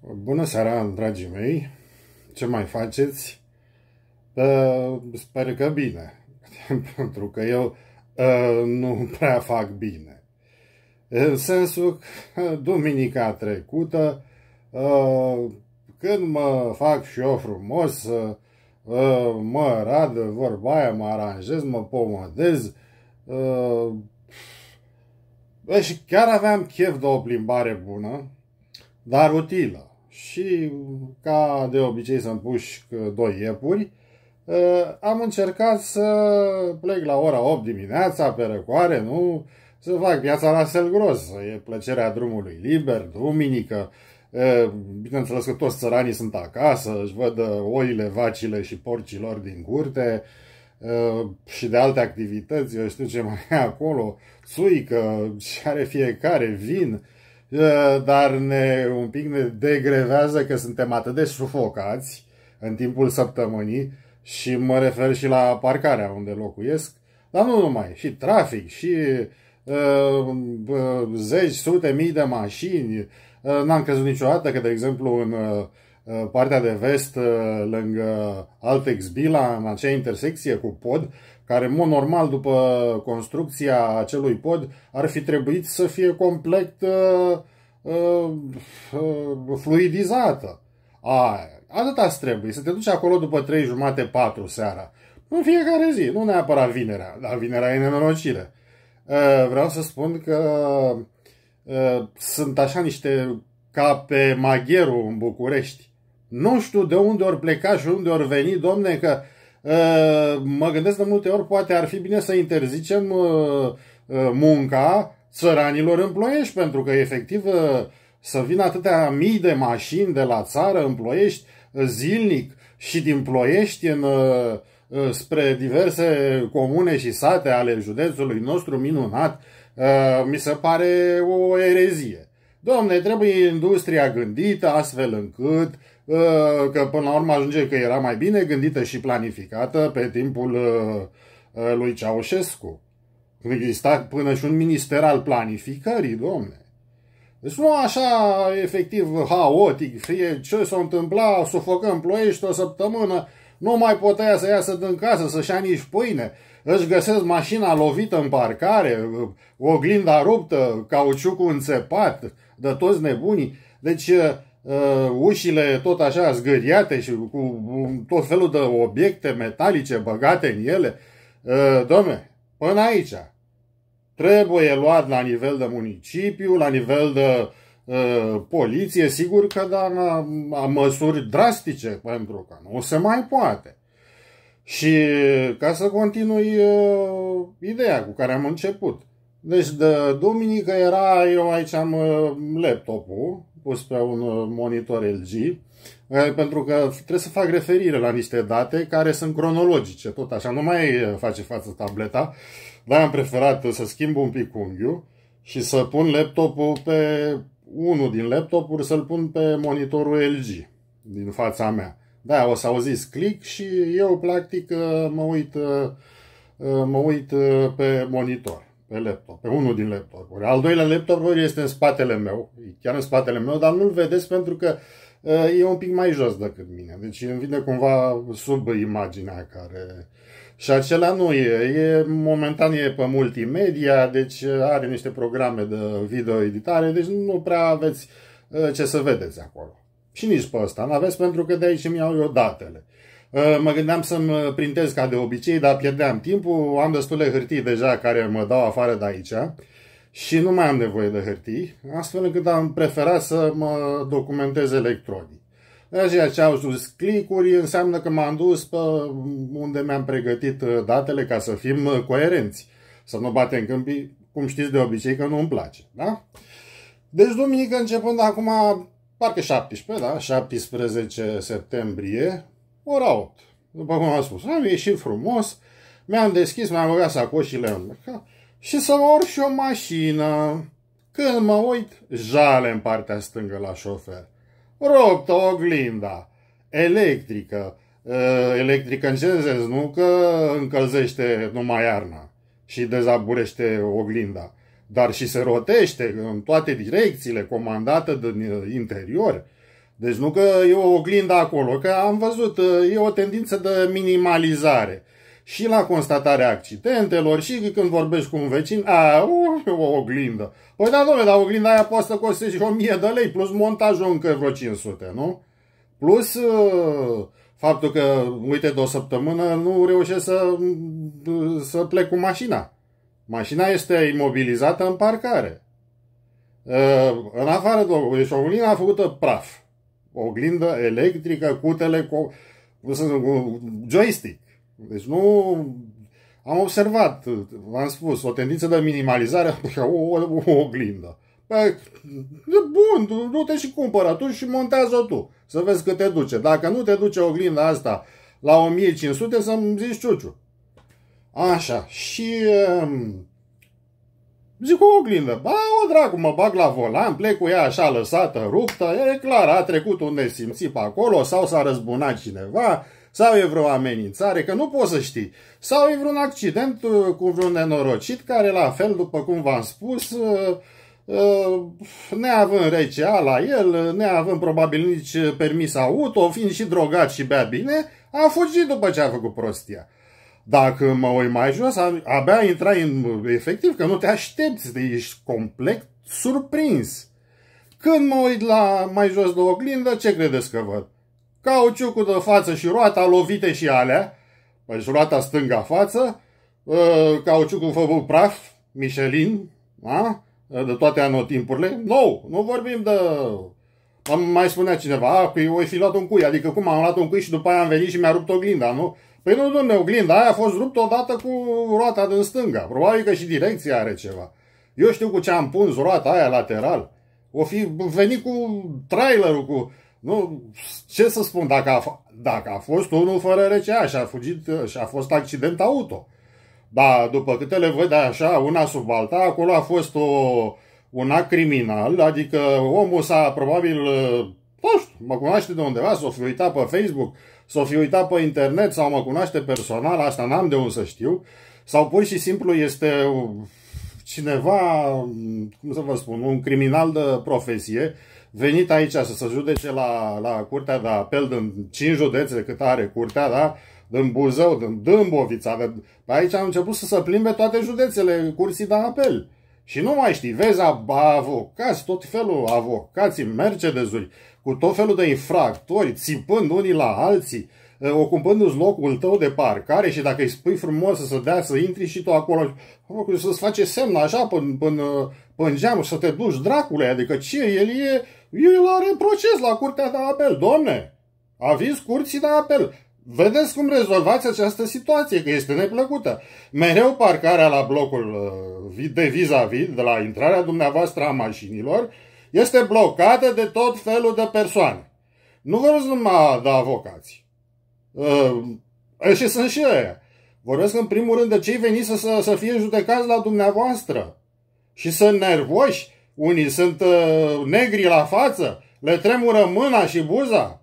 Bună seara, dragii mei! Ce mai faceți? Ă, sper că bine, pentru că eu ă, nu prea fac bine. În sensul că ă, duminica trecută, când mă fac și eu frumos, mă rad, vorba aia, mă aranjez, mă pomodez, și chiar aveam chef de o plimbare bună, dar utilă și ca de obicei să-mi pușc doi iepuri, ă, am încercat să plec la ora 8 dimineața pe răcoare, nu? Să fac viața la sel gros, e plăcerea drumului liber, duminică, ă, bineînțeles că toți țăranii sunt acasă, își văd ă, oile, vacile și porcilor din curte și de alte activități, eu știu ce mai e acolo, țuică și are fiecare vin, Eh, dar ne, un pic ne degrevează că suntem atât de sufocați în timpul săptămânii și mă refer și la parcarea unde locuiesc, dar nu numai, și trafic, și uh, uh, zeci, sute, mii de mașini. Uh, n-am crezut niciodată că, de exemplu, în uh, partea de vest, uh, lângă Altex Bila, în acea intersecție cu pod, care, în mod normal, după construcția acelui pod, ar fi trebuit să fie complet uh, uh, uh, fluidizată. Aia. Atâta trebuie, să te duci acolo după 3 jumate, 4 seara. În fiecare zi, nu neapărat vinerea, dar vinerea e nenorocire. Uh, vreau să spun că uh, sunt așa niște ca pe magherul în București. Nu știu de unde ori pleca și unde ori veni, domne, că uh, Eh, mă gândesc de multe ori, poate ar fi bine să interzicem eh, eh, munca țăranilor în ploiești, pentru că efectiv să vină atâtea mii de mașini de la țară în ploiești zilnic și din ploiești în, spre diverse comune și sate ale județului nostru minunat, mi se pare o erezie. Domne, trebuie industria gândită astfel încât uh, Uh, că până la urmă ajunge că era mai bine gândită și planificată pe timpul uh, uh, lui Ceaușescu. exista până și un minister al planificării, domne. Deci nu așa efectiv haotic, fie ce s-a întâmplat, sufocăm ploiești o săptămână, nu mai putea să iasă din casă, să-și ia nici pâine, își găsesc mașina lovită în parcare, oglinda ruptă, cauciucul înțepat, de toți nebunii. Deci Uh, ușile tot așa zgâriate și cu tot felul de obiecte metalice băgate în ele. Dom'le, uh, domne, până aici trebuie luat la nivel de municipiu, la nivel de uh, poliție, sigur că da, la, la măsuri drastice, pentru că nu se mai poate. Și ca să continui uh, ideea cu care am început. Deci de duminică era, eu aici am uh, laptopul, pus pe un uh, monitor LG, uh, pentru că trebuie să fac referire la niște date care sunt cronologice, tot așa, nu mai uh, face față tableta, dar am preferat să schimb un pic unghiul și să pun laptopul pe unul din laptopuri, să-l pun pe monitorul LG din fața mea. Da, o să auziți click și eu practic mă uit, mă uit pe monitor pe laptop, pe unul din laptopuri. Al doilea laptop este în spatele meu, chiar în spatele meu, dar nu-l vedeți pentru că uh, e un pic mai jos decât mine. Deci îmi vine cumva sub imaginea care... Și acela nu e. e. Momentan e pe multimedia, deci uh, are niște programe de video-editare, deci nu prea aveți uh, ce să vedeți acolo. Și nici pe ăsta nu aveți pentru că de aici îmi iau eu datele. Ă, mă gândeam să-mi printez ca de obicei, dar pierdeam timpul. Am destule hârtii deja care mă dau afară de aici și nu mai am nevoie de hârtii, astfel încât am preferat să mă documentez electronic. Aceea ce au zis clicuri înseamnă că m-am dus pe unde mi-am pregătit datele ca să fim coerenți, să nu batem câmpii, cum știți de obicei că nu îmi place. Da? Deci duminică începând acum, parcă 17, da? 17 septembrie, ora 8. După cum am spus, am ieșit frumos, mi-am deschis, mi-am băgat sacoșile în și să mă urc și o mașină. Când mă uit, jale în partea stângă la șofer. o oglinda, electrică, electrică în ce sens, nu că încălzește numai iarna și dezaburește oglinda, dar și se rotește în toate direcțiile, comandată din interior. Deci nu că e o oglindă acolo, că am văzut, uh, e o tendință de minimalizare. Și la constatarea accidentelor, și când vorbești cu un vecin, a, o, o oglindă. Păi da, domnule, dar oglinda aia poate să coste și 1000 de lei, plus montajul încă vreo 500, nu? Plus uh, faptul că, uite, de o săptămână nu reușesc să, uh, să plec cu mașina. Mașina este imobilizată în parcare. În afară de o deci oglinda făcută praf oglindă electrică cu telecom... cu joystick. Deci nu... Am observat, v-am spus, o tendință de minimalizare a o, o, o oglindă. Păi, bun, nu te și cumpără tu și montează-o tu. Să vezi cât te duce. Dacă nu te duce oglinda asta la 1500, să-mi zici ciuciu. Așa, și Uh, Zic o oglindă. Ba, o dracu, mă bag la volan, plec cu ea așa lăsată, ruptă, e clar, a trecut un nesimțit pe acolo, sau s-a răzbunat cineva, sau e vreo amenințare, că nu poți să știi. Sau e vreun accident uh, cu vreun nenorocit care, la fel, după cum v-am spus, uh, uh, neavând RCA la el, neavând probabil nici permis auto, fiind și drogat și bea bine, a fugit după ce a făcut prostia. Dacă mă oi mai jos, abia intrai în efectiv, că nu te aștepți, de ești complet surprins. Când mă uit la mai jos de oglindă, ce credeți că văd? Cauciucul de față și roata lovite și alea, păi și roata stânga față, ă, cauciucul făcut praf, Michelin, a? de toate anotimpurile. Nou, nu vorbim de... Am mai spunea cineva, a, că eu fi luat un cui, adică cum am luat un cui și după aia am venit și mi-a rupt oglinda, nu? Păi nu, ne oglinda aia a fost ruptă odată cu roata din stânga. Probabil că și direcția are ceva. Eu știu cu ce am pus roata aia lateral. O fi venit cu trailerul, cu... Nu, ce să spun, dacă a, dacă a fost unul fără RCA și a fugit și a fost accident auto. Dar după câte le văd așa, una sub alta, acolo a fost o, un act criminal, adică omul s-a probabil, nu știu, mă cunoaște de undeva, s-o fi uitat pe Facebook, s-o fi uitat pe internet sau mă cunoaște personal, asta n-am de unde să știu, sau pur și simplu este cineva, cum să vă spun, un criminal de profesie, venit aici să se judece la, la curtea de apel din 5 județe cât are curtea, da? din Buzău, din Dâmbovița, de... aici au început să se plimbe toate județele curții de apel. Și nu mai știi, vezi avocați, tot felul avocații, mercedezuri, cu tot felul de infractori, țipând unii la alții, eh, ocupându-ți locul tău de parcare și dacă îi spui frumos să dea să intri și tu acolo, să-ți face semn așa până, până, până geam să te duci dracule, adică ce, el e, el are proces la curtea de apel, domne, aviz curții de apel, Vedeți cum rezolvați această situație, că este neplăcută. Mereu parcarea la blocul eh, de vis-a-vis, de la intrarea dumneavoastră a mașinilor, este blocată de tot felul de persoane. Nu vorbesc numai de avocați. Uh, e, și sunt și aia. Vorbesc în primul rând de cei veniți să, să, să fie judecați la dumneavoastră. Și sunt nervoși. Unii sunt uh, negri la față, le tremură mâna și buza.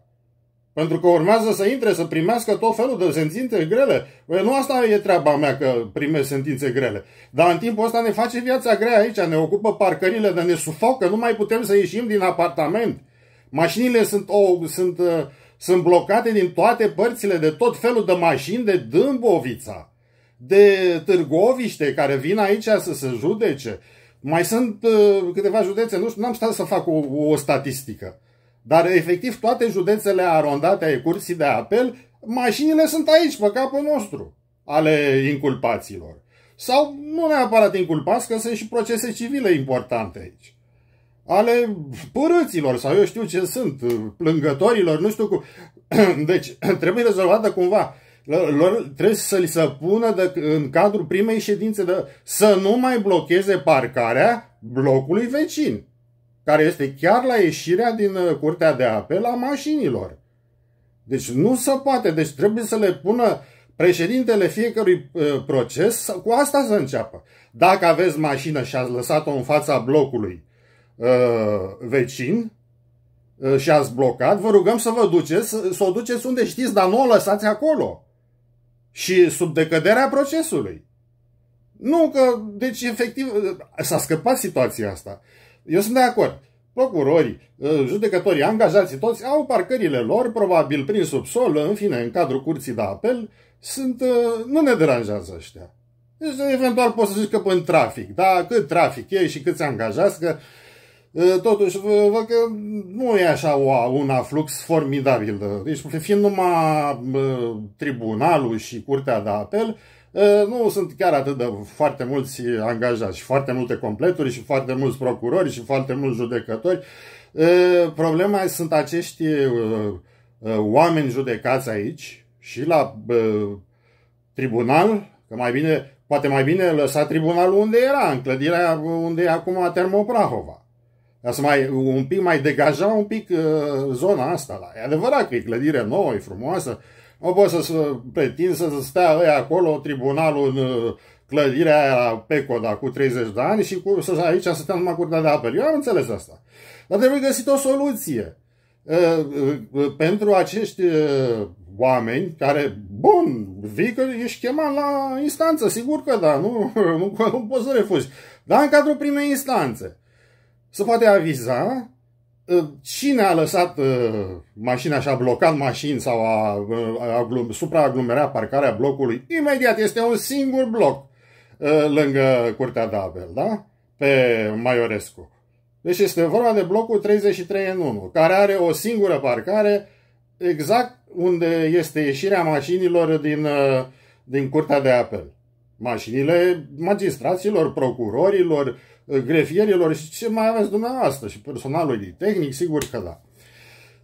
Pentru că urmează să intre, să primească tot felul de sentințe grele. Nu asta e treaba mea că primesc sentințe grele. Dar în timpul ăsta ne face viața grea aici, ne ocupă parcările, dar ne sufocă, nu mai putem să ieșim din apartament. Mașinile sunt, o, sunt, uh, sunt blocate din toate părțile, de tot felul de mașini, de Dâmbovița, de Târgoviște, care vin aici să se judece. Mai sunt uh, câteva județe, nu știu, n-am stat să fac o, o statistică. Dar efectiv toate județele arondate ai curții de apel, mașinile sunt aici, pe capul nostru, ale inculpaților. Sau nu neapărat inculpați, că sunt și procese civile importante aici. Ale părâților, sau eu știu ce sunt, plângătorilor, nu știu cum. Deci trebuie rezolvată cumva lor trebuie să li se pună de, în cadrul primei ședințe de, să nu mai blocheze parcarea blocului vecin care este chiar la ieșirea din uh, curtea de apel a mașinilor. Deci nu se poate, deci trebuie să le pună președintele fiecărui uh, proces cu asta să înceapă. Dacă aveți mașină și ați lăsat-o în fața blocului uh, vecin și ați blocat, vă rugăm să vă duceți, să o duceți unde știți, dar nu o lăsați acolo. Și sub decăderea procesului. Nu, că, deci, efectiv, s-a scăpat situația asta. Eu sunt de acord. Procurorii, ă, judecătorii, angajații, toți au parcările lor, probabil prin subsol, în fine, în cadrul curții de apel, sunt, ă, nu ne deranjează ăștia. Deci, eventual poți să zici că în trafic, da, cât trafic e și câți angajați, că ă, totuși văd că nu e așa un aflux formidabil. Deci, fiind numai tribunalul și curtea de apel, Eh, nu sunt chiar atât de foarte mulți angajați și foarte multe completuri și foarte mulți procurori și foarte mulți judecători. Eh, problema sunt acești eh, oameni judecați aici și la tribunal, că mai bine, poate mai bine lăsa tribunalul unde era, în clădirea unde e acum Termoprahova. Ca să mai, un pic mai degaja un pic zona asta. Da, e adevărat că e clădire nouă, e frumoasă, nu poți să uh, pretinzi să stea ăia acolo, tribunalul în uh, clădirea aia la Pecoda cu 30 de ani și cu, să aici să stea numai curtea de apel. Eu am înțeles asta. Dar trebuie găsit o soluție. Uh, pentru acești oameni care, bun, vii că ești chemat la instanță, sigur că da, nu, nu, nu poți să refuzi. Dar în cadrul primei instanțe se poate aviza Ă, cine a lăsat uh, mașina și a blocat mașini sau a, ă, a, a supraaglomerat parcarea blocului, imediat este un singur bloc uh, lângă Curtea de Abel, da? Pe Maiorescu. Deci este vorba de blocul 33 în 1, care are o singură parcare exact unde este ieșirea mașinilor din, uh, din Curtea de Apel. Mașinile magistraților, procurorilor, uh, Uh, grefierilor și ce mai aveți dumneavoastră și personalului tehnic, sigur că da.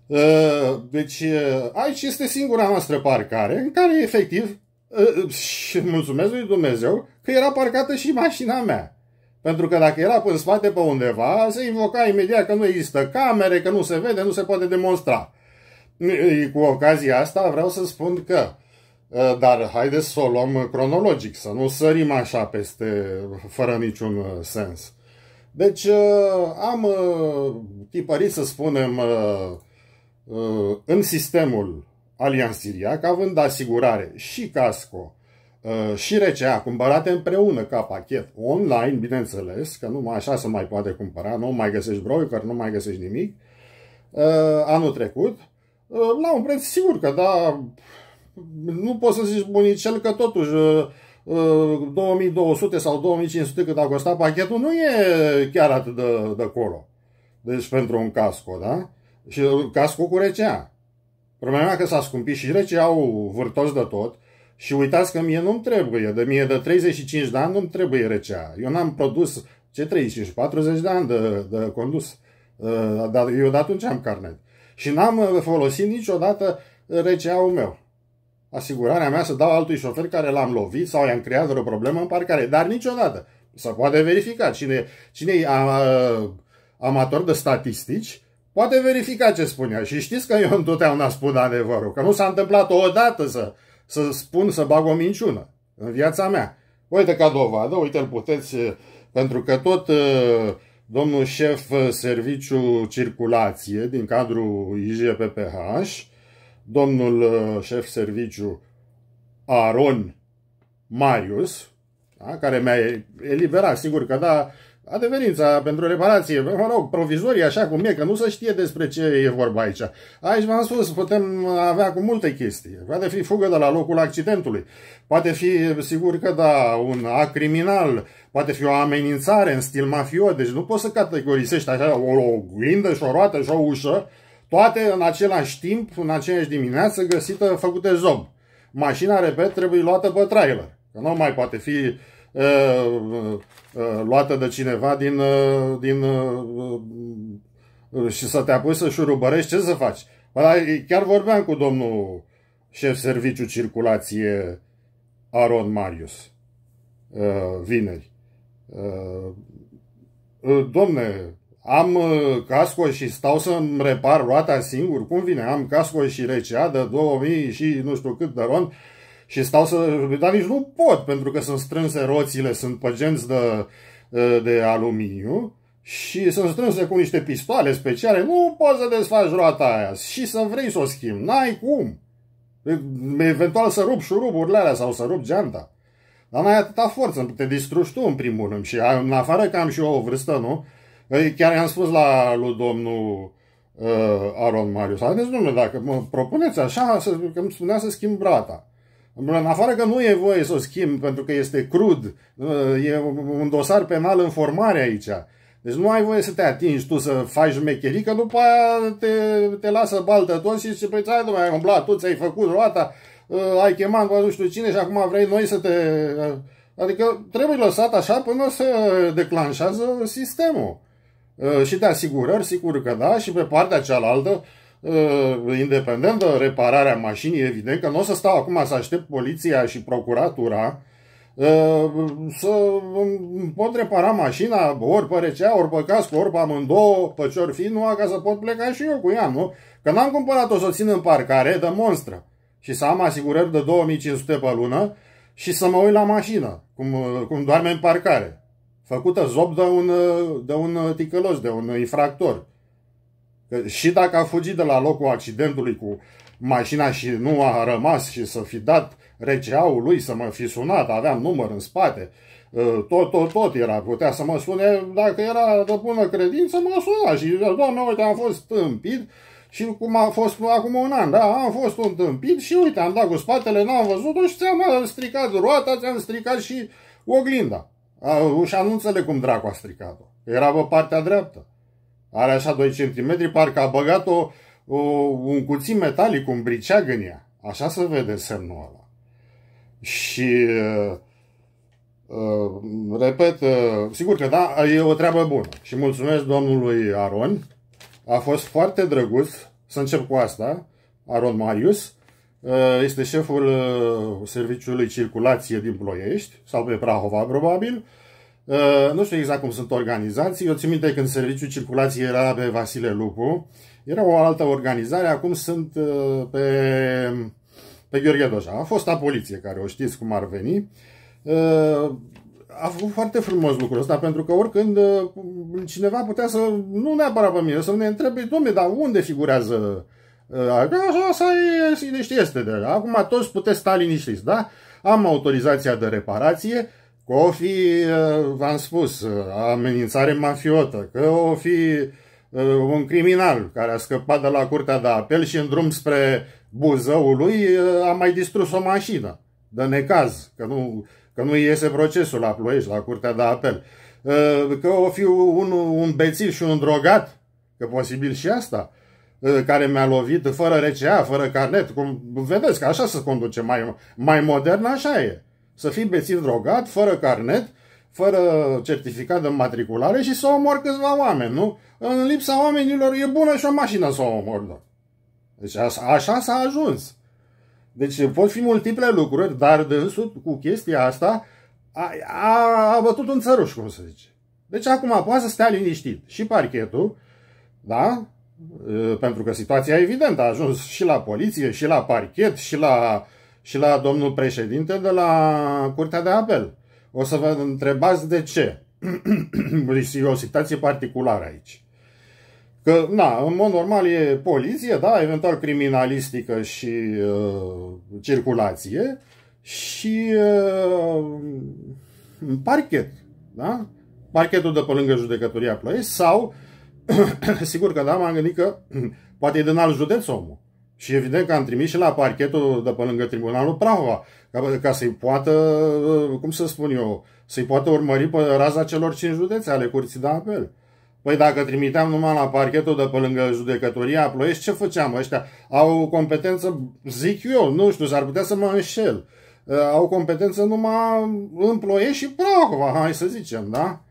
Uh, deci uh, aici este singura noastră parcare în care efectiv și mulțumesc lui Dumnezeu că era parcată și mașina mea. Pentru că dacă era în spate pe undeva, se invoca imediat că nu există camere, că nu se vede, nu se poate demonstra. Cu ocazia asta vreau să spun că Eh, dar haideți să o luăm cronologic, să nu sărim așa peste, fără niciun eh, sens. Deci eh, am tipărit, să spunem, în sistemul Alian Siriac, având asigurare și casco și RCA, cumpărate împreună ca pachet online, bineînțeles, că numai așa se mai poate cumpăra, nu mai găsești broker, nu mai găsești nimic, anul trecut, la un preț sigur că da, nu poți să zici bunicel că totuși 2200 uh, uh, sau 2500 cât a costat pachetul nu e chiar atât de, de acolo. Deci pentru un casco, da? Și uh, casco cu recea. Problema că s-a scumpit și au vârtos de tot. Și uitați că mie nu-mi trebuie, de mie de 35 de ani nu-mi trebuie recea. Eu n-am produs, ce 35, 40 de ani de, de condus. Dar eu de atunci am carnet. Și n-am folosit niciodată receaul meu asigurarea mea să dau altui șofer care l-am lovit sau i-am creat vreo problemă în parcare. Dar niciodată. Se poate verifica. Cine, cine e amator de statistici, poate verifica ce spunea. Și știți că eu întotdeauna spun adevărul. Că nu s-a întâmplat odată să, să spun, să bag o minciună în viața mea. Uite ca dovadă, uite l puteți, pentru că tot domnul șef serviciu circulație din cadrul IGPPH domnul uh, șef serviciu Aron Marius, da? care mi-a eliberat, sigur că da, adeverința pentru reparație, mă rog, provizorii așa cum e, că nu se știe despre ce e vorba aici. Aici v-am spus, putem avea cu multe chestii. Poate fi fugă de la locul accidentului, poate fi, sigur că da, un act criminal, poate fi o amenințare în stil mafiot, deci nu poți să categorisești așa o, o și o roată și o ușă, toate în același timp, în aceeași dimineață, găsită, făcute zob. Mașina, repet, trebuie luată pe trailer. Că nu mai poate fi uh, uh, uh, luată de cineva din, uh, din uh, uh, și să te apui să șurubărești, ce să faci? Chiar vorbeam cu domnul șef serviciu circulație Aron Marius uh, vineri. Uh, domne, am uh, casco și stau să-mi repar roata singur, cum vine, am casco și recea de 2000 și nu știu cât de ron, și stau să... Dar nici nu pot, pentru că sunt strânse roțile, sunt păgenți de, uh, de aluminiu și sunt strânse cu niște pistoale speciale, nu poți să desfaci roata aia și să vrei să o schimbi, n-ai cum. Eventual să rup șuruburile alea sau să rup geanta. Dar n-ai atâta forță, te distrugi tu în primul rând și în afară că am și eu o vârstă, nu? Păi, chiar i-am spus la lui domnul uh, Aron Marius, haideți, domnule, dacă mă propuneți așa, să, că îmi spunea să schimb brata. În afară că nu e voie să o schimb pentru că este crud, uh, e un dosar penal în formare aici. Deci nu ai voie să te atingi tu să faci jumecherii, că după aia te, te lasă baltă tot și zice, păi ți-ai domnule, ai umblat tu, ți-ai făcut roata, uh, ai chemat bă, nu știu cine și acum vrei noi să te... Uh, adică trebuie lăsat așa până se declanșează sistemul. Uh, și de asigurări, sigur că da, și pe partea cealaltă, uh, independent de repararea mașinii, evident că nu o să stau acum să aștept poliția și procuratura uh, să pot repara mașina ori pe recea, ori pe cască, ori pe amândouă, pe ce fi, nu, ca să pot pleca și eu cu ea, nu? Că n-am cumpărat-o să o țin în parcare de monstră și să am asigurări de 2500 pe lună și să mă uit la mașină, cum, cum doarme în parcare făcută zob de un, de un ticălos, de un infractor. Că și dacă a fugit de la locul accidentului cu mașina și nu a rămas și să fi dat RCA-ul lui să mă fi sunat, aveam număr în spate, ă, tot, tot, tot era, putea să mă sune, dacă era de bună credință, mă suna și zicea, doamne, uite, am fost tâmpit și cum a fost acum un an, da, am fost un tâmpit și uite, am dat cu spatele, n-am văzut-o și ți-am stricat roata, ți-am stricat și oglinda. A, ușa nu înțeleg cum dracu a stricat-o. Era pe partea dreaptă. Are așa 2 cm, parcă a băgat-o un cuțit metalic, un briceag în ea. Așa se vede semnul ăla. Și, uh, uh, repet, uh, sigur că da, e o treabă bună. Și mulțumesc domnului Aron. A fost foarte drăguț. Să încep cu asta. Aron Marius. Uh, este șeful uh, serviciului circulație din Ploiești, sau pe Prahova, probabil. Uh, nu știu exact cum sunt organizații. Eu țin minte când serviciul circulație era pe Vasile Lupu. Era o altă organizare, acum sunt pe, pe Gheorghe Doja. A fost a poliție, care o știți cum ar veni a fost foarte frumos lucrul ăsta, pentru că oricând cineva putea să, nu neapărat pe mine, să ne întrebe, domne, dar unde figurează Asta e este, de Acum toți puteți sta liniștiți, da? Am autorizația de reparație, că o fi, eh, v-am spus, eh, amenințare mafiotă, că o fi eh, un criminal care a scăpat de la curtea de apel și în drum spre Buzăul lui a mai distrus o mașină de necaz, că nu, că nu iese procesul la Ploiești, la curtea de apel. Că o fi un, un bețiv și un drogat, că posibil și asta. Uh, care mi-a lovit fără RCA, fără carnet. Cum, vedeți că așa se conduce mai, mai modern, așa e. Să fii bețiv drogat, fără carnet, fără certificat de matriculare și să omor câțiva oameni, nu? În lipsa oamenilor e bună și o mașină să o omor, nu? Da. Deci așa, s-a ajuns. Deci pot fi multiple lucruri, dar dânsul cu chestia asta a, a, a bătut un țăruș, cum să zice. Deci acum poate să stea liniștit și parchetul, da? Ă, pentru că situația evidentă a ajuns și la poliție, și la parchet, și la, și la domnul președinte de la Curtea de Apel. O să vă întrebați de ce. Deci, e o situație particulară aici. Că, na, în mod normal e poliție, da, eventual criminalistică și uh, circulație și uh, parchet, da? Parchetul de pe lângă judecătoria Ploiești sau uh, sigur că da, m-am gândit că poate e din alt județ omul. Și evident că am trimis și la parchetul de pe lângă Tribunalul Prahova, ca, ca să-i poată, uh, cum să spun eu, să-i poată urmări pe raza celor cinci județe ale curții de apel. Păi dacă trimiteam numai la parchetul de pe lângă judecătoria Ploiești, ce făceam ăștia? Au competență, zic eu, nu știu, s-ar putea să mă înșel. Uh, au competență numai în Ploiești și Prahova, hai să zicem, da?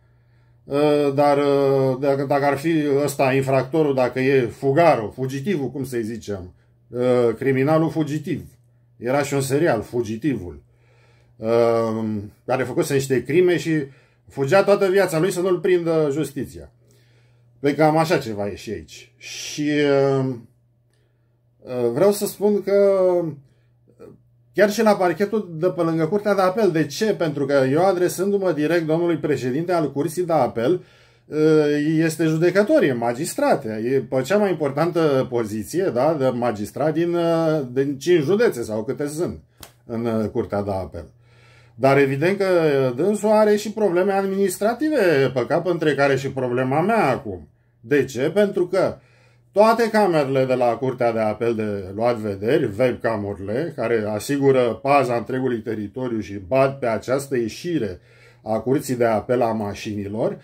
Ă, dar ă, dacă, dacă ar fi ăsta infractorul, dacă e fugarul, fugitivul, cum să-i zicem, ă, criminalul fugitiv. Era și un serial, Fugitivul, care făcuse niște crime și fugea toată viața lui să nu-l prindă justiția. Păi cam așa ceva e și aici. Și vreau să spun că Chiar și la parchetul de pe lângă Curtea de Apel. De ce? Pentru că eu, adresându-mă direct domnului președinte al Curții de Apel, ă, este judecător, e magistrat, e pe cea mai importantă poziție da, de magistrat din, ă, din 5 județe sau câte sunt în ă, Curtea de Apel. Dar evident că dânsul are și probleme administrative pe cap, între care și problema mea acum. De ce? Pentru că toate camerele de la Curtea de Apel de luat vederi, webcamurile, care asigură paza întregului teritoriu și bat pe această ieșire a Curții de Apel a mașinilor,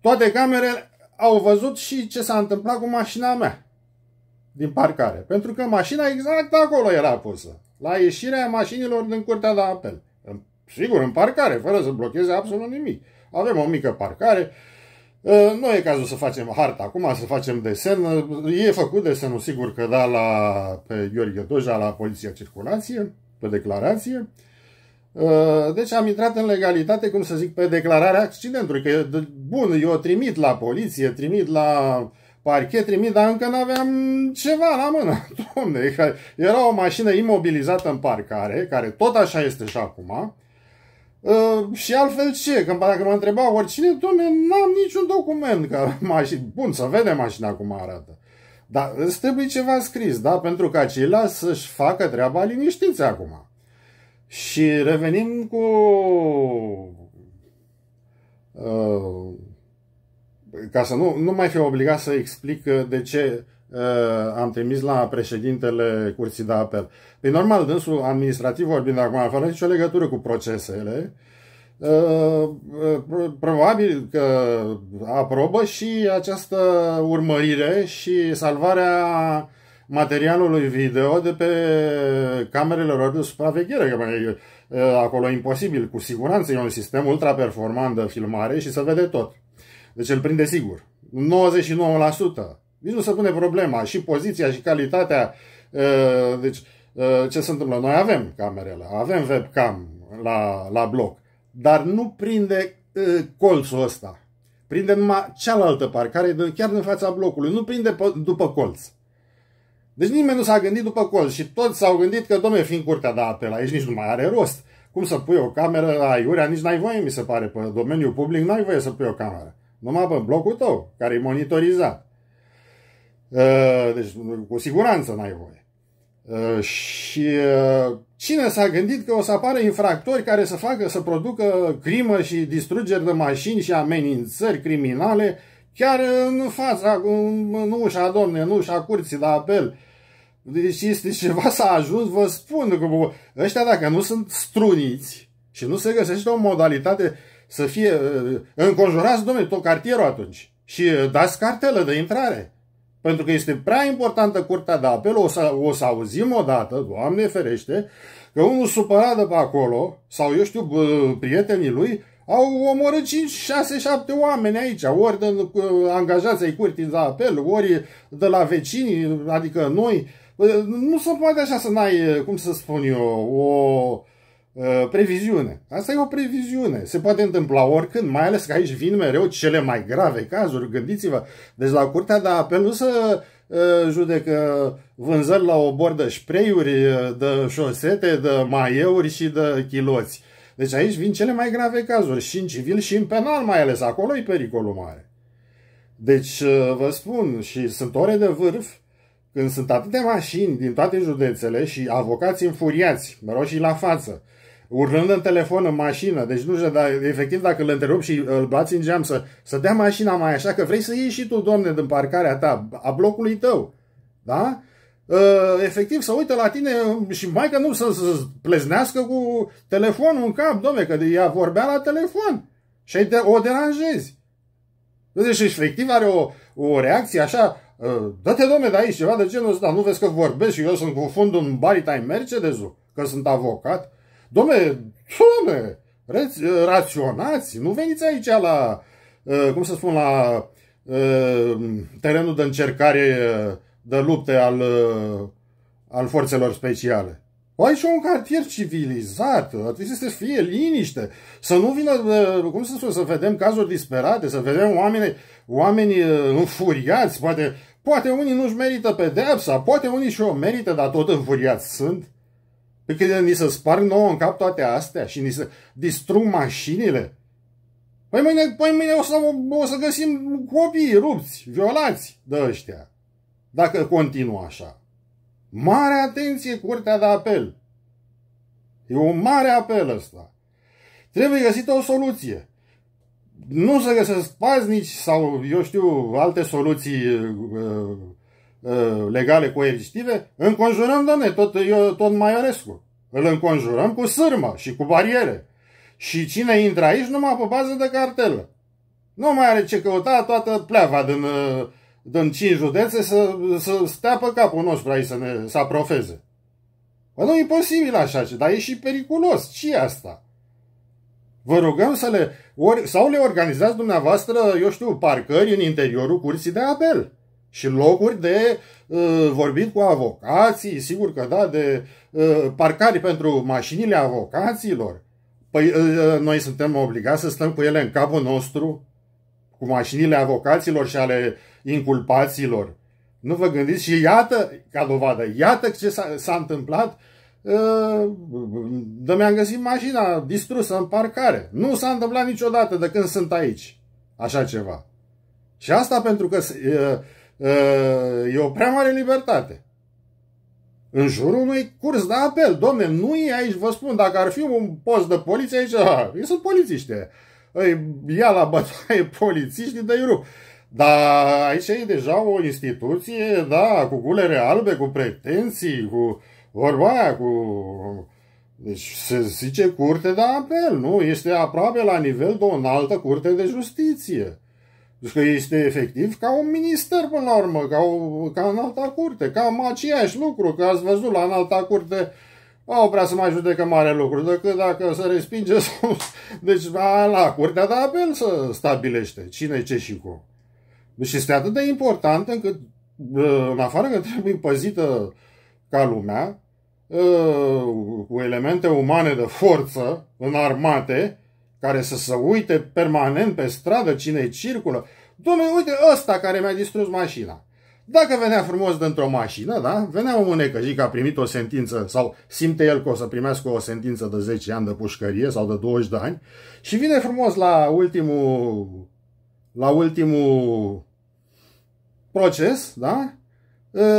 toate camerele au văzut și ce s-a întâmplat cu mașina mea din parcare. Pentru că mașina exact acolo era pusă, la ieșirea mașinilor din Curtea de Apel. Sigur, în parcare, fără să blocheze absolut nimic. Avem o mică parcare, Ă, nu e cazul să facem harta acum, să facem desen. E făcut desenul, sigur că da, la, pe Gheorghe Doja, la Poliția Circulație, pe declarație. Ă, deci am intrat în legalitate, cum să zic, pe declararea accidentului. Că, bun, eu trimit la poliție, trimit la parchet, trimit, dar încă n-aveam ceva la mână. Dom'le, era o mașină imobilizată în parcare, care tot așa este și acum, Uh, și altfel ce? Că dacă mă întreba oricine, domne, n-am niciun document ca mașină. Bun, să vedem mașina cum arată. Dar îți trebuie ceva scris, da? Pentru ca ceilalți să-și facă treaba liniștiți acum. Și revenim cu Uh, ca să nu, nu mai fi obligat să explic de ce uh, am trimis la președintele Curții de Apel. E normal, dânsul administrativ vorbind acum, fără nicio legătură cu procesele, probabil că aprobă și această urmărire și salvarea materialului video de pe camerele lor de supraveghere, că mai e acolo e imposibil, cu siguranță e un sistem ultra performant de filmare și se vede tot. Deci îl prinde sigur. 99%. Nici nu se pune problema. Și poziția și calitatea. Deci, Uh, ce se întâmplă? Noi avem camerele, avem webcam la, la bloc, dar nu prinde uh, colțul ăsta. Prinde numai cealaltă parcare, chiar în fața blocului, nu prinde după colț. Deci nimeni nu s-a gândit după colț și toți s-au gândit că, domne, fiind curtea de apel aici, nici nu mai are rost. Cum să pui o cameră Iurea? nici n-ai voie, mi se pare, pe domeniul public n-ai voie să pui o cameră. Numai pe blocul tău, care e monitorizat. Uh, deci, cu siguranță n-ai voie. Uh, și uh, cine s-a gândit că o să apară infractori care să facă, să producă crimă și distrugeri de mașini și amenințări criminale chiar în fața, în ușa, domne, în ușa curții de apel. Deci este ceva s-a ajuns, vă spun, că ăștia dacă nu sunt struniți și nu se găsește o modalitate să fie, uh, înconjurați, domne, tot cartierul atunci și dați cartelă de intrare. Pentru că este prea importantă curtea de apel, o să, o să auzim odată, Doamne ferește, că unul supărat de pe acolo, sau eu știu, prietenii lui, au omorât 5, 6, 7 oameni aici, ori de angajați ai curtii de apel, ori de la vecini, adică noi. Nu se poate așa să n-ai, cum să spun eu, o Uh, previziune. Asta e o previziune. Se poate întâmpla oricând, mai ales că aici vin mereu cele mai grave cazuri. Gândiți-vă, deci la curtea de apel nu să uh, judecă vânzări la o bordă spreiuri, uh, de șosete, de maieuri și de chiloți. Deci aici vin cele mai grave cazuri, și în civil și în penal mai ales. Acolo e pericolul mare. Deci vă spun, și sunt ore de vârf, când sunt atâtea mașini din toate județele și avocați înfuriați, roșii la față, urlând în telefon, în mașină, deci nu știu, dar efectiv dacă îl întrerup și îl bați în geam să, să dea mașina mai așa, că vrei să iei și tu, domne, din parcarea ta, a blocului tău, da? Ă, efectiv să uite la tine și mai că nu să, să pleznească cu telefonul în cap, domne, că ea vorbea la telefon și de, o deranjezi. Deci, efectiv, are o, o reacție așa, ă, dă-te, domne, de aici ceva de genul ăsta, nu vezi că vorbesc și eu sunt cu fundul în Maritime Mercedes-ul, că sunt avocat. Domne, domne, uh, raționați, nu veniți aici la, uh, cum să spun, la uh, terenul de încercare de lupte al, al forțelor speciale. Aici și un cartier civilizat, ar trebui să fie liniște, să nu vină, cum să spun, să vedem cazuri disperate, să vedem oameni, oameni înfuriați, poate, poate unii nu-și merită pedepsa, poate unii și-o merită, dar tot înfuriați sunt. Pe că ni se sparg nouă în cap toate astea și ni se distrug mașinile. Păi mâine, păi mâine o, să, o să găsim copii rupți, violați de ăștia. Dacă continuă așa. Mare atenție curtea de apel. E un mare apel ăsta. Trebuie găsită o soluție. Nu să găsesc paznici sau, eu știu, alte soluții uh, Ă, legale coercitive, înconjurăm, doamne, tot, eu, tot Maiorescu. Îl înconjurăm cu sârmă și cu bariere. Și cine intră aici numai pe bază de cartelă. Nu mai are ce căuta toată pleava din, ă, din cinci județe să, să stea pe capul nostru aici să ne să aprofeze. Bă, nu e posibil așa, dar e și periculos. ce asta? Vă rugăm să le... Ori, sau le organizați dumneavoastră, eu știu, parcări în interiorul curții de apel. Și locuri de uh, vorbit cu avocații, sigur că da, de uh, parcare pentru mașinile avocaților. Păi uh, uh, noi suntem obligați să stăm cu ele în capul nostru, cu mașinile avocaților și ale inculpaților. Nu vă gândiți? Și iată, ca dovadă, iată ce s-a întâmplat. Uh, de mi-am găsit mașina distrusă în parcare. Nu s-a întâmplat niciodată de când sunt aici. Așa ceva. Și asta pentru că uh, E o prea mare libertate. În jurul unui curs de apel. Domne, nu e aici, vă spun, dacă ar fi un post de poliție aici, a, ei sunt polițiști. ei ia la bătaie polițiștii de rup. Dar aici e deja o instituție, da, cu culere albe, cu pretenții, cu vorba aia, cu... Deci se zice curte de apel, nu? Este aproape la nivel de o înaltă curte de justiție. Este efectiv ca un minister până la urmă, ca, o, ca în alta curte, cam aceeași lucru, că ați văzut la în alta curte au prea să mai judecă mare lucru, decât dacă se respinge sau... Deci la, la curtea de apel să stabilește cine, ce și cum. Deci este atât de important încât, în afară că trebuie păzită ca lumea, ă, cu elemente umane de forță, în armate, care să se uite permanent pe stradă cine circulă. Dom'le, uite ăsta care mi-a distrus mașina. Dacă venea frumos dintr-o mașină, da? Venea o mânecă, că a primit o sentință sau simte el că o să primească o sentință de 10 ani de pușcărie sau de 20 de ani și vine frumos la ultimul la ultimul proces, da?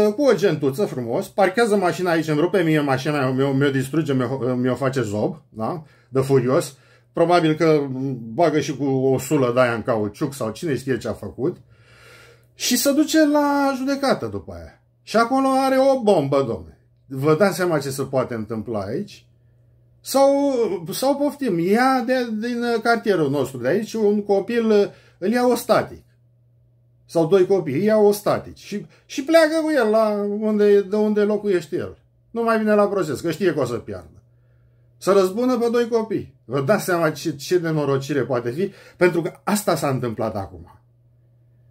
Ă, cu o gentuță frumos, parchează mașina aici, îmi rupe mie mașina, mi-o, mi distruge, mi-o, mi-o face zob, da? De furios. Probabil că bagă și cu o sulă de aia în cauciuc sau cine știe ce a făcut. Și se duce la judecată după aia. Și acolo are o bombă, domne. Vă dați seama ce se poate întâmpla aici? Sau, sau poftim, ia de, din cartierul nostru de aici un copil, îl ia o static. Sau doi copii, îi iau static. Și, și pleacă cu el la unde, de unde locuiește el. Nu mai vine la proces, că știe că o să piardă. Să răzbună pe doi copii. Vă dați seama ce, ce nenorocire poate fi, pentru că asta s-a întâmplat acum.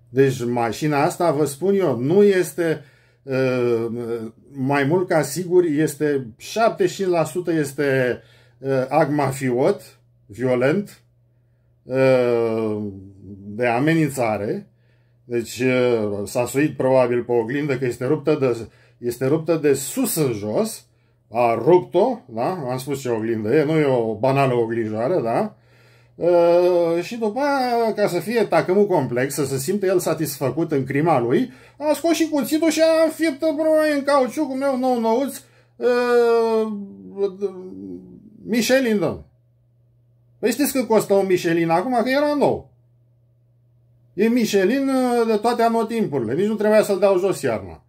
Deci mașina asta, vă spun eu, nu este ă, mai mult ca sigur, este 75% este uh, ă, ag mafiot, violent, ă, de amenințare. Deci s-a suit probabil pe oglindă că este ruptă de, este ruptă de sus în jos a rupt-o, da? am spus ce oglindă e, nu e o banală oglijoară, da? E, și după aia, ca să fie tacâmul complex, să se simte el satisfăcut în crima lui, a scos și cuțitul și a înfipt în cauciucul meu nou nouț e, Michelin, da? Păi știți cât costă un Michelin acum? Că era nou. E Michelin de toate anotimpurile. Nici nu trebuia să-l dau jos iarna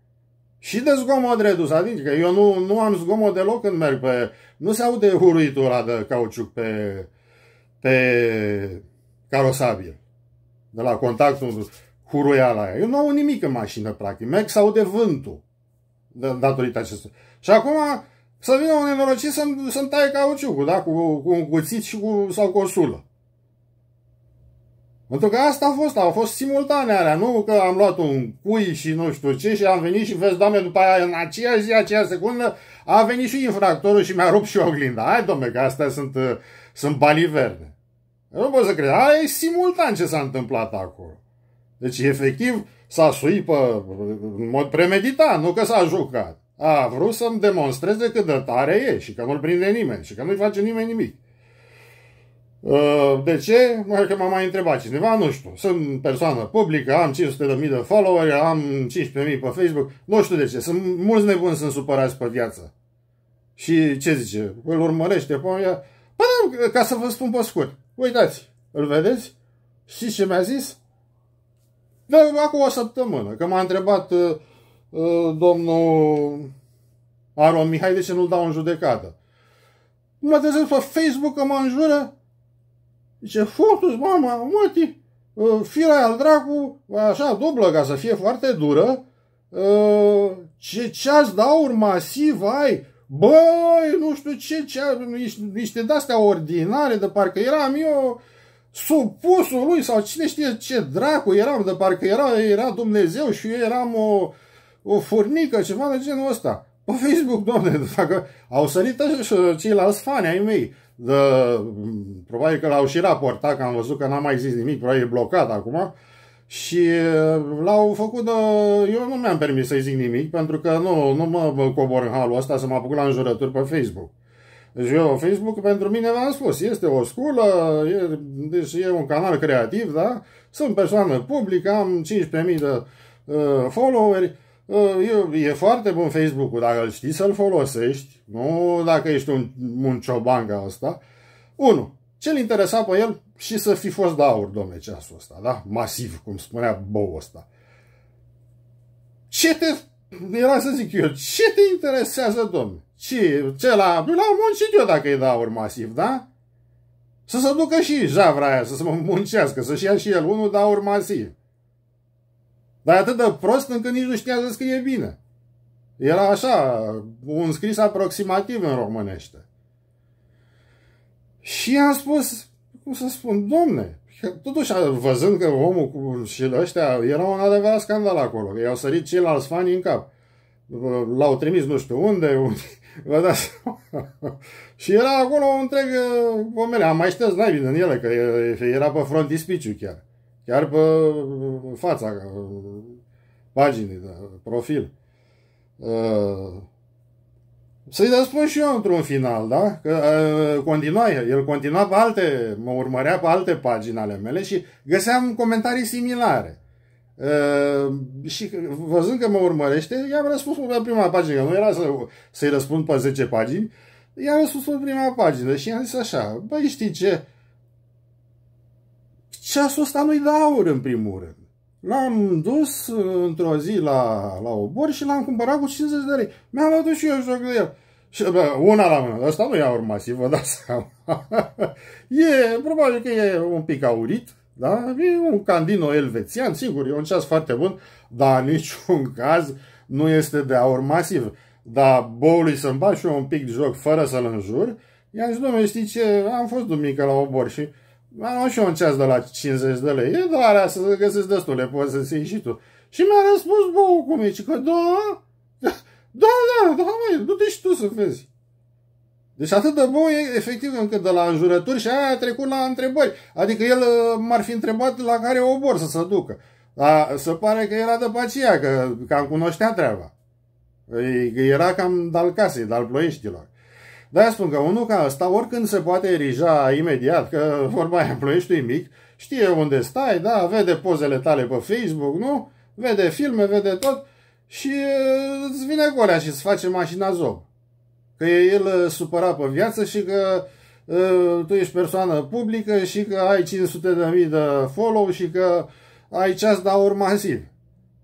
și de zgomot redus, adică eu nu, nu am zgomot deloc când merg pe... Nu se aude ăla de cauciuc pe, pe carosabil, de la contactul huruiala aia. Eu nu au nimic în mașină, practic. Merg să aude vântul datorită acestui. Și acum să vină un nenorocit să-mi, să taie cauciucul, da? Cu, cu un cuțit și cu, sau cu o sulă. Pentru că asta a fost, a fost simultane alea, nu că am luat un cui și nu știu ce și am venit și vezi, doamne, după aia, în aceea zi, aceea secundă, a venit și infractorul și mi-a rupt și oglinda. Hai, domne, că astea sunt, uh, sunt banii verde. Eu nu pot să cred. Aia e simultan ce s-a întâmplat acolo. Deci, efectiv, s-a suit pe, în mod premeditat, nu că s-a jucat. A vrut să-mi demonstreze cât de tare e și că nu-l prinde nimeni și că nu-i face nimeni nimic. Uh, de ce? Mai că m-a mai întrebat cineva, nu știu. Sunt persoană publică, am 500.000 de follower, am 15.000 pe Facebook, nu știu de ce. Sunt mulți nebuni sunt supărați pe viață. Și ce zice? Îl urmărește pe ea. Păi ca să vă spun pe scurt. Uitați, îl vedeți? Și ce mi-a zis? Da, acum o săptămână, că m-a întrebat uh, uh domnul Aron Mihai de ce nu-l dau în judecată. Mă trezesc pe Facebook că mă înjură Zice, fortus, mama, măti, ă, fira al dracu, așa, dublă, ca să fie foarte dură, ă, ce ceas de aur masiv ai, băi, nu știu ce, ceas, niște de-astea ordinare, de parcă eram eu supusul lui sau cine știe ce dracu eram, de parcă era, era Dumnezeu și eu eram o, o furnică, ceva de genul ăsta. Pe Facebook, doamne, dacă au sărit și ceilalți fani ai mei, de, probabil că l-au și raportat, că am văzut că n-a mai zis nimic, probabil e blocat acum, și uh, l-au făcut de... Uh, eu nu mi-am permis să-i zic nimic, pentru că nu, nu mă cobor în halul ăsta să mă apuc la înjurături pe Facebook. Deci eu, Facebook, pentru mine, v-am spus, este o sculă, e, deci e un canal creativ, da? Sunt persoană publică, am 15.000 de uh, followeri, Uh, e, e foarte bun Facebook-ul, dacă îl știi să-l folosești, nu dacă ești un, un cioban ca asta. Unu, Ce-l interesa pe el și să fi fost de aur, domne, ceasul ăsta, da? Masiv, cum spunea bău ăsta. Ce te... Era să zic eu, ce te interesează, domne? Ce, ce la... La muncit eu dacă e de aur masiv, da? Să se ducă și javra aia, să se muncească, să-și ia și el unul de aur masiv. Dar atât de prost încât nici nu știa să scrie bine. Era așa, un scris aproximativ în românește. Și am spus, cum să spun, domne, totuși văzând că omul cu și ăștia era un adevărat scandal acolo, că i-au sărit ceilalți fani în cap. L-au trimis nu știu unde, unde vă dați Și era acolo un întreg pomere, uh, am mai șters naibii în ele, că era pe front dispiciu chiar. Chiar pe fața paginii da, profil. Ă, să-i răspund și eu într-un final, da? Că ă, continua, el continua pe alte, mă urmărea pe alte pagini ale mele și găseam comentarii similare. Uh, și văzând că mă urmărește, i-am răspuns pe prima pagină, nu era să, să-i răspund pe 10 pagini, i-am răspuns pe prima pagină și i-am zis așa, băi știi ce, ceasul ăsta nu-i de aur, în primul rând. L-am dus uh, într-o zi la, la obor și l-am cumpărat cu 50 de lei. Mi-am adus și eu joc de el. Și, bă, una la mână. Asta nu e aur masiv, vă dați seama. e, probabil că e un pic aurit, da? E un candino elvețian, sigur, e un ceas foarte bun, dar în niciun caz nu este de aur masiv. Dar boului să-mi și eu un pic de joc fără să-l înjur, i-am zis, domnule, știi ce, am fost duminică la obor și am da, luat și un ceas de la 50 de lei. E doar să găsesc destule, poți să-ți iei și tu. Și mi-a răspuns bou cu mici că da, da, da, da, mai, du-te și tu să vezi. Deci atât de bou e efectiv încât de la înjurături și aia a trecut la întrebări. Adică el uh, m-ar fi întrebat la care obor să se ducă. Dar se pare că era de pacia, că cam cunoștea treaba. Era cam dal casei, dal ploieștilor de da, spun că unul ca ăsta, oricând se poate erija imediat, că vorba aia e mic, știe unde stai, da, vede pozele tale pe Facebook, nu? Vede filme, vede tot și îți vine golea și îți face mașina zob. Că e el supărat pe viață și că uh, tu ești persoană publică și că ai 500 de mii de follow și că ai ceas de aur masiv.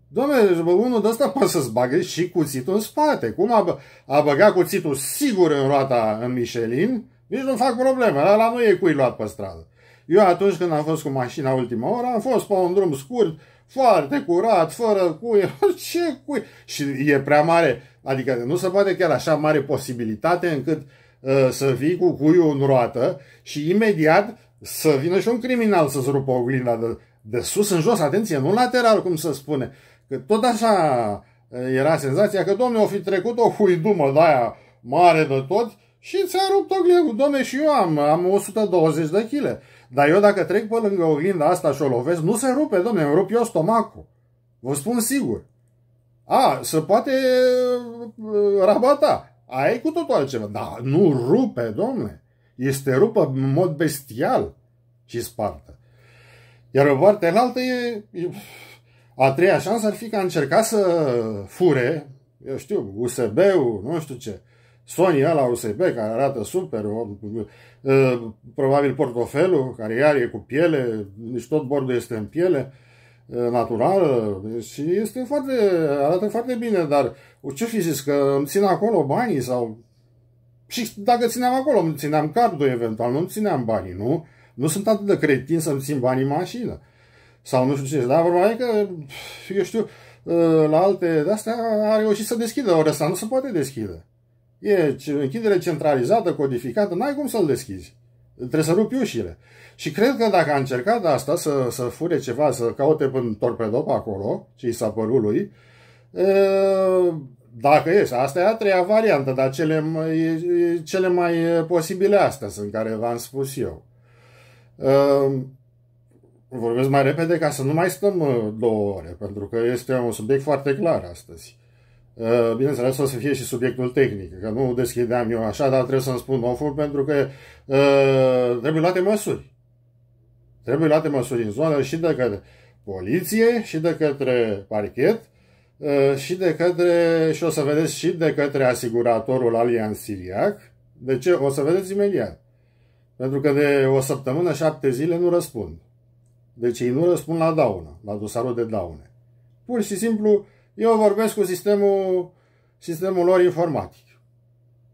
Doamne, deci, unul de ăsta poate să-ți bagă și cuțitul în spate. Cum a, a băgat cuțitul sigur în roata în Michelin, nici nu fac probleme, ăla nu e cui luat pe stradă. Eu atunci când am fost cu mașina ultima oră, am fost pe un drum scurt, foarte curat, fără cuie, ce cuie. Și e prea mare, adică nu se poate chiar așa mare posibilitate încât uh, să vii cu cuiul în roată și imediat să vină și un criminal să-ți rupă oglinda de, de sus în jos, atenție, nu lateral, cum se spune, Că tot așa era senzația că, domne, o fi trecut o huidumă de aia mare de tot și ți-a rupt oglevul. Domne, și eu am, am 120 de chile. Dar eu dacă trec pe lângă oglinda asta și o lovesc, nu se rupe, domne, îmi rup eu stomacul. Vă spun sigur. A, se poate uh, rabata. Aia e cu totul altceva. Dar nu rupe, domne. Este rupă în mod bestial și spartă. Iar o parte înaltă e, e a treia șansă ar fi că a încercat să fure, eu știu, USB-ul, nu știu ce, Sony la USB care arată super, uh, probabil portofelul care iar e cu piele, deci tot bordul este în piele uh, natural. și este foarte, arată foarte bine, dar ce fi zis, că îmi țin acolo banii sau... Și dacă țineam acolo, îmi țineam cardul eventual, nu îmi țineam banii, nu? Nu sunt atât de cretin să-mi țin banii în mașină sau nu știu ce. Dar vorba e că, eu știu, uh, la alte de-astea a reușit să deschidă, ori asta nu se poate deschide. E închidere centralizată, codificată, n-ai cum să-l deschizi. Trebuie să rupi ușile. Și cred că dacă a încercat asta, să, să fure ceva, să caute până torpedo pe acolo, ce i s-a părut lui, e, uh, dacă ești, asta e a treia variantă, dar cele mai, cele mai posibile astea sunt care v-am spus eu. Uh, vorbesc mai repede ca să nu mai stăm două ore, pentru că este un subiect foarte clar astăzi. Uh, bineînțeles, o să fie și subiectul tehnic, că nu deschideam eu așa, dar trebuie să-mi spun oful, pentru că uh, trebuie luate măsuri. Trebuie luate măsuri în zonă și de către poliție, și de către parchet, uh, și de către, și o să vedeți, și de către asiguratorul Alian Siriac. De ce? O să vedeți imediat. Pentru că de o săptămână, șapte zile nu răspund. Deci ei nu răspund la daună, la dosarul de daune. Pur și simplu, eu vorbesc cu sistemul, sistemul lor informatic.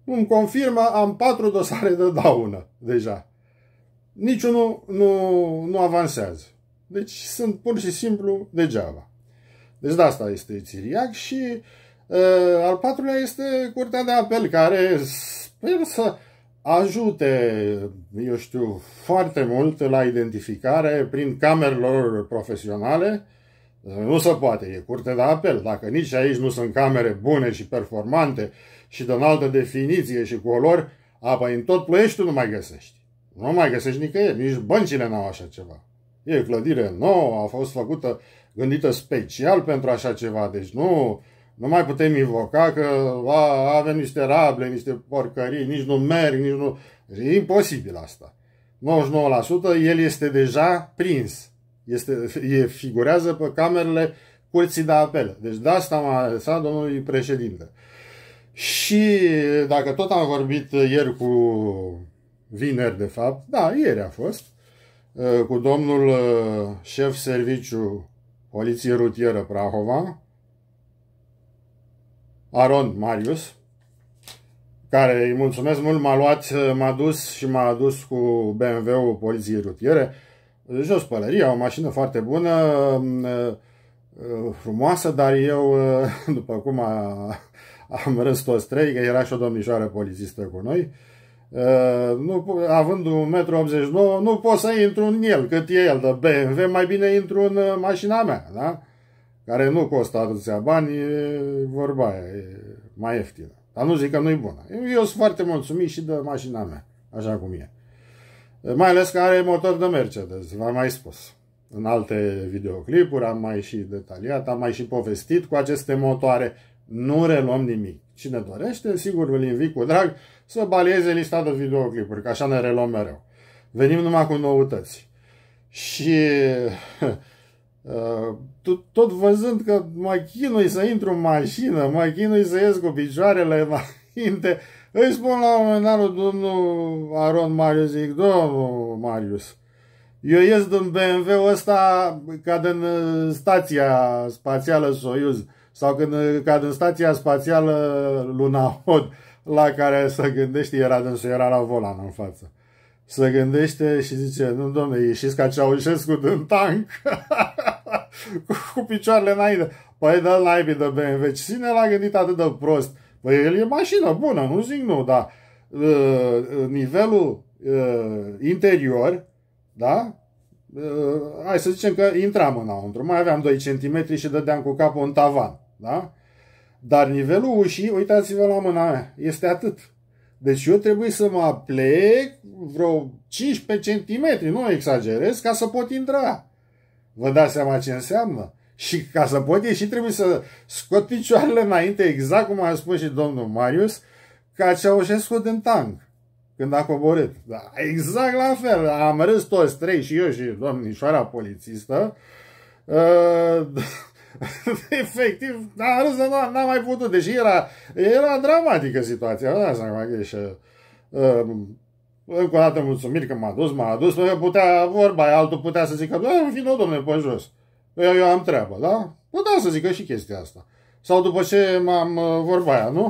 Îmi confirmă, am patru dosare de daună deja. Niciunul nu, nu avansează. Deci sunt pur și simplu degeaba. Deci de asta este Țiriac și uh, al patrulea este Curtea de Apel, care sper să ajute, eu știu, foarte mult la identificare prin camerelor profesionale. Nu se poate, e curte de apel. Dacă nici aici nu sunt camere bune și performante și de înaltă definiție și colori, apoi în tot Ploieștiul nu mai găsești. Nu mai găsești nicăieri, nici băncile n-au așa ceva. E clădire nouă, a fost făcută, gândită special pentru așa ceva, deci nu nu mai putem invoca că a, avem niște rable, niște porcării, nici nu merg, nici nu... E imposibil asta. 99% el este deja prins. Este, e, figurează pe camerele curții de apel. Deci de asta m-a adresat domnului președinte. Și dacă tot am vorbit ieri cu vineri, de fapt, da, ieri a fost, uh, cu domnul uh, șef serviciu poliție Rutieră Prahova, Aron Marius, care îi mulțumesc mult, m-a luat, m-a dus și m-a adus cu BMW-ul Poliției Rutiere, jos pălăria, o mașină foarte bună, eh, frumoasă, dar eu, eh, după cum a, am râs toți trei, că era și o domnișoară polițistă cu noi, eh, nu, având metru 89, nu pot să intru în el, cât e el de BMW, mai bine intru în mașina mea, da? care nu costă atâția bani, e vorba aia, e mai ieftină. Dar nu zic că nu-i bună. Eu sunt foarte mulțumit și de mașina mea, așa cum e. Mai ales că are motor de Mercedes, v-am mai spus. În alte videoclipuri am mai și detaliat, am mai și povestit cu aceste motoare. Nu reluăm nimic. Cine dorește, sigur îl invit cu drag să balieze lista de videoclipuri, că așa ne reluăm mereu. Venim numai cu noutăți. Și tot, tot văzând că mă chinui să intru în mașină, mă chinui să ies cu picioarele înainte, îi spun la un moment dat domnul Aron Marius, zic, domnul Marius, eu ies din BMW ăsta ca din stația spațială Soyuz sau când, ca din stația spațială Hod la care să gândești era dânsul, era la volan în față se gândește și zice, nu, domne, ieșiți ca Ceaușescu din tank cu, cu picioarele înainte. Păi dă naibii de BMW. Cine l-a gândit atât de prost? Păi el e mașină bună, nu zic nu, dar uh, nivelul uh, interior, da? Uh, hai să zicem că intram înăuntru, mai aveam 2 cm și dădeam cu capul în tavan, da? Dar nivelul ușii, uitați-vă la mâna mea, este atât. Deci eu trebuie să mă plec vreo 15 cm, nu exagerez, ca să pot intra. Vă dați seama ce înseamnă? Și ca să pot ieși trebuie să scot picioarele înainte, exact cum a spus și domnul Marius, ca Ceaușescu din tank, când a coborât. Da, exact la fel, am râs toți trei și eu și domnișoara polițistă. Uh, Efectiv, a râs, n-a, n-a mai putut. Deci era, era dramatică situația. Da, seama că și, uh, încă o dată mulțumiri că m-a dus, m-a adus, eu putea, vorba aia, altul putea să zică, fi nou, domnule, pe jos. Eu, eu am treabă, da? Putea să zică și chestia asta. Sau după ce m-am, vorba aia, nu?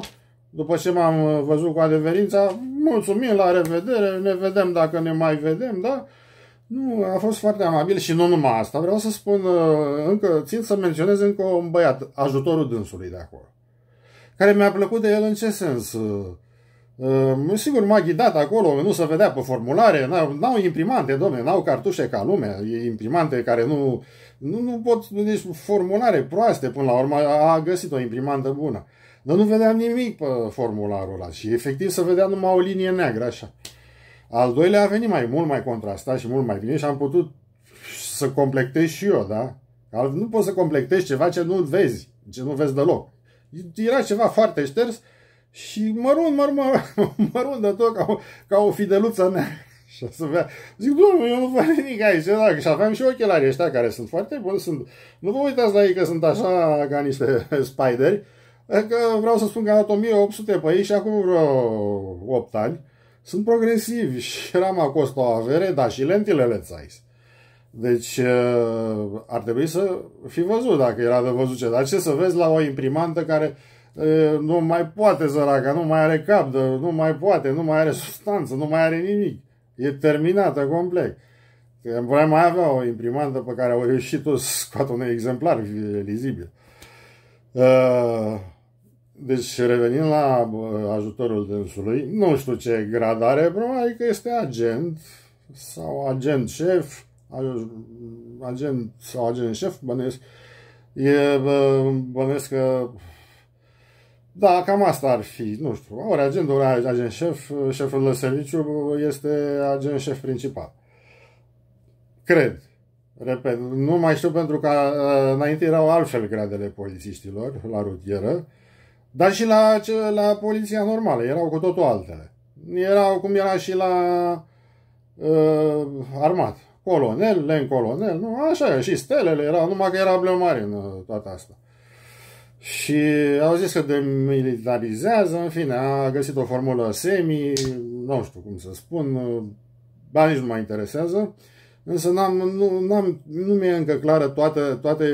După ce m-am văzut cu adeverința, mulțumim, la revedere, ne vedem dacă ne mai vedem, da? Nu, a fost foarte amabil și nu numai asta. Vreau să spun, uh, încă țin să menționez încă un băiat, ajutorul dânsului de acolo, care mi-a plăcut de el în ce sens? Uh, uh sigur, m-a ghidat acolo, nu se vedea pe formulare, n-au, imprimante, domne, n-au cartușe ca lumea, imprimante care nu, nu, nu pot, nici deci formulare proaste, până la urmă a găsit o imprimantă bună. Dar nu vedeam nimic pe formularul ăla și efectiv se vedea numai o linie neagră, așa. Al doilea a venit mai mult mai contrastat și mult mai bine și am putut să complectez și eu, da? Nu poți să complectezi ceva ce nu vezi, ce nu vezi deloc. Era ceva foarte șters și mărunt, mărunt, mărunt de tot ca o, ca o fideluță mea. Și să vea, zic, domnule, eu nu fac nimic aici. Da, și aveam și ochelarii ăștia care sunt foarte buni. Sunt, nu vă uitați la ei că sunt așa ca niște spideri. Că adică vreau să spun că am dat 1800 pe ei și acum vreo 8 ani sunt progresivi și rama costă o avere, dar și lentilele țais. Deci uh, ar trebui să fi văzut dacă era de văzut ce. Dar ce să vezi la o imprimantă care uh, nu mai poate săraca, nu mai are cap, nu mai poate, nu mai are substanță, nu mai are nimic. E terminată complet. Îmi putea mai avea o imprimantă pe care au reușit-o să scoată un exemplar vizibil. Uh, deci revenind la ajutorul dânsului, nu știu ce grad are, probabil că este agent sau agent șef, agent sau agent șef, bănesc, e, bănesc că da, cam asta ar fi, nu știu, ori agent, ori agent șef, șeful de serviciu este agent șef principal. Cred, repet, nu mai știu pentru că ă, înainte erau altfel gradele polițiștilor la rutieră, dar și la, la poliția normală, erau cu totul altele. Erau cum era și la uh, armat. Colonel, len colonel, nu? Așa, și stelele erau, numai că era bleu în uh, toată asta. Și au zis că demilitarizează, în fine, a găsit o formulă semi, nu știu cum să spun, dar uh, nici nu mă interesează. Însă n-am, nu, n-am, nu mi-e încă clară toate, toate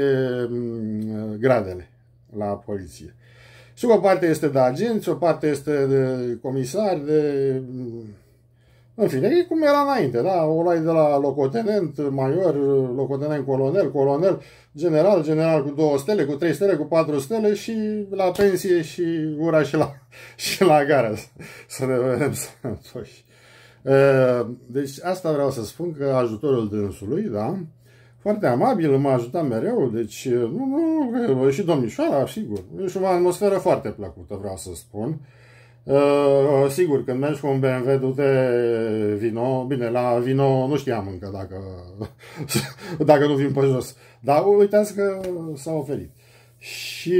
mm, gradele la poliție. Și o parte este de agenți, o parte este de comisari, de... În fine, e cum era înainte, da? O luai de la locotenent, major, locotenent, colonel, colonel, general, general cu două stele, cu trei stele, cu patru stele și la pensie și ura și la, și la gara. Să ne vedem sănătoși. Deci asta vreau să spun că ajutorul dânsului, da? foarte amabil, m-a ajutat mereu, deci, nu, nu, și domnișoara, sigur. Și o atmosferă foarte plăcută, vreau să spun. Uh, sigur, când mergi cu un BMW, du-te vino, bine, la vino nu știam încă dacă, dacă nu vin pe jos, dar uitați că s-a oferit. Și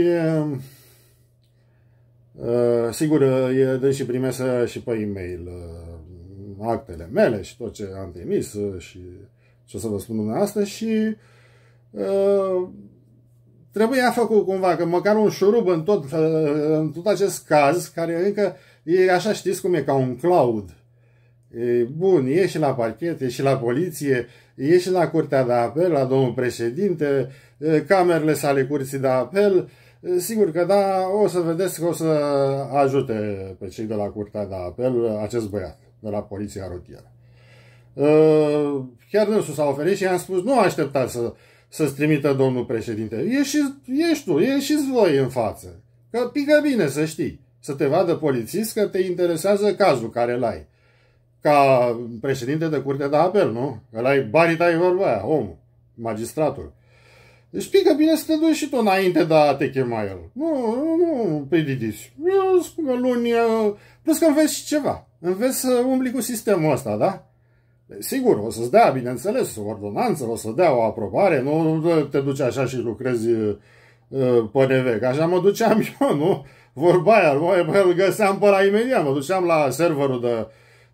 uh, sigur, e, de și primesc și pe e-mail uh, actele mele și tot ce am trimis și ce o să vă spun dumneavoastră și uh, trebuia făcut cumva, că măcar un șurub în tot, uh, în tot acest caz, care încă e așa, știți cum e, ca un cloud. E, bun, e și la parchet, e și la poliție, e și la Curtea de Apel, la domnul președinte, uh, camerele sale Curții de Apel. Uh, sigur că da, o să vedeți că o să ajute pe cei de la Curtea de Apel acest băiat de la Poliția Rutieră. Uh, chiar dânsul s-a oferit și i-am spus, nu așteptați să, să-ți trimită domnul președinte. Ieși, ieși tu, ieșiți voi în față. Că pică bine să știi. Să te vadă polițist că te interesează cazul care l-ai. Ca președinte de curte de apel, nu? Că l-ai banii tăi vorba aia, omul, magistratul. Deci pică bine să te duci și tu înainte de a te chema el. Nu, nu, nu prididici. Eu spun că luni, plus uh, că înveți ceva. Înveți să umbli cu sistemul ăsta, da? Sigur, o să-ți dea, bineînțeles, o ordonanță, o să dea o aprobare, nu te duci așa și lucrezi uh, pe neve, așa mă duceam eu, nu? Vorba aia, mă, îl găseam pe la imediat, mă duceam la serverul de,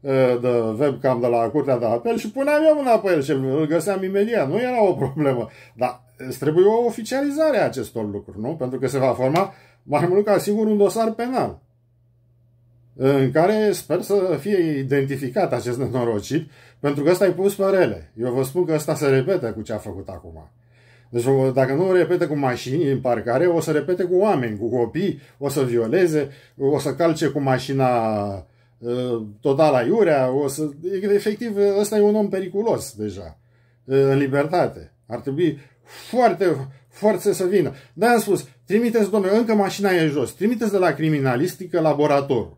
uh, de webcam de la Curtea de Apel și puneam eu mâna pe el și îl găseam imediat. Nu era o problemă. Dar îți trebuie o oficializare a acestor lucruri, nu? Pentru că se va forma mai mult ca sigur un dosar penal în care sper să fie identificat acest nenorocit pentru că ăsta e pus pe rele. Eu vă spun că ăsta se repete cu ce a făcut acum. Deci dacă nu repete cu mașini în parcare, o să repete cu oameni, cu copii, o să violeze, o să calce cu mașina ă, total aiurea, o să... efectiv ăsta e un om periculos deja, ă, în libertate. Ar trebui foarte, foarte să vină. Dar am spus, trimiteți, domnule, încă mașina e jos, trimiteți de la criminalistică laboratorul,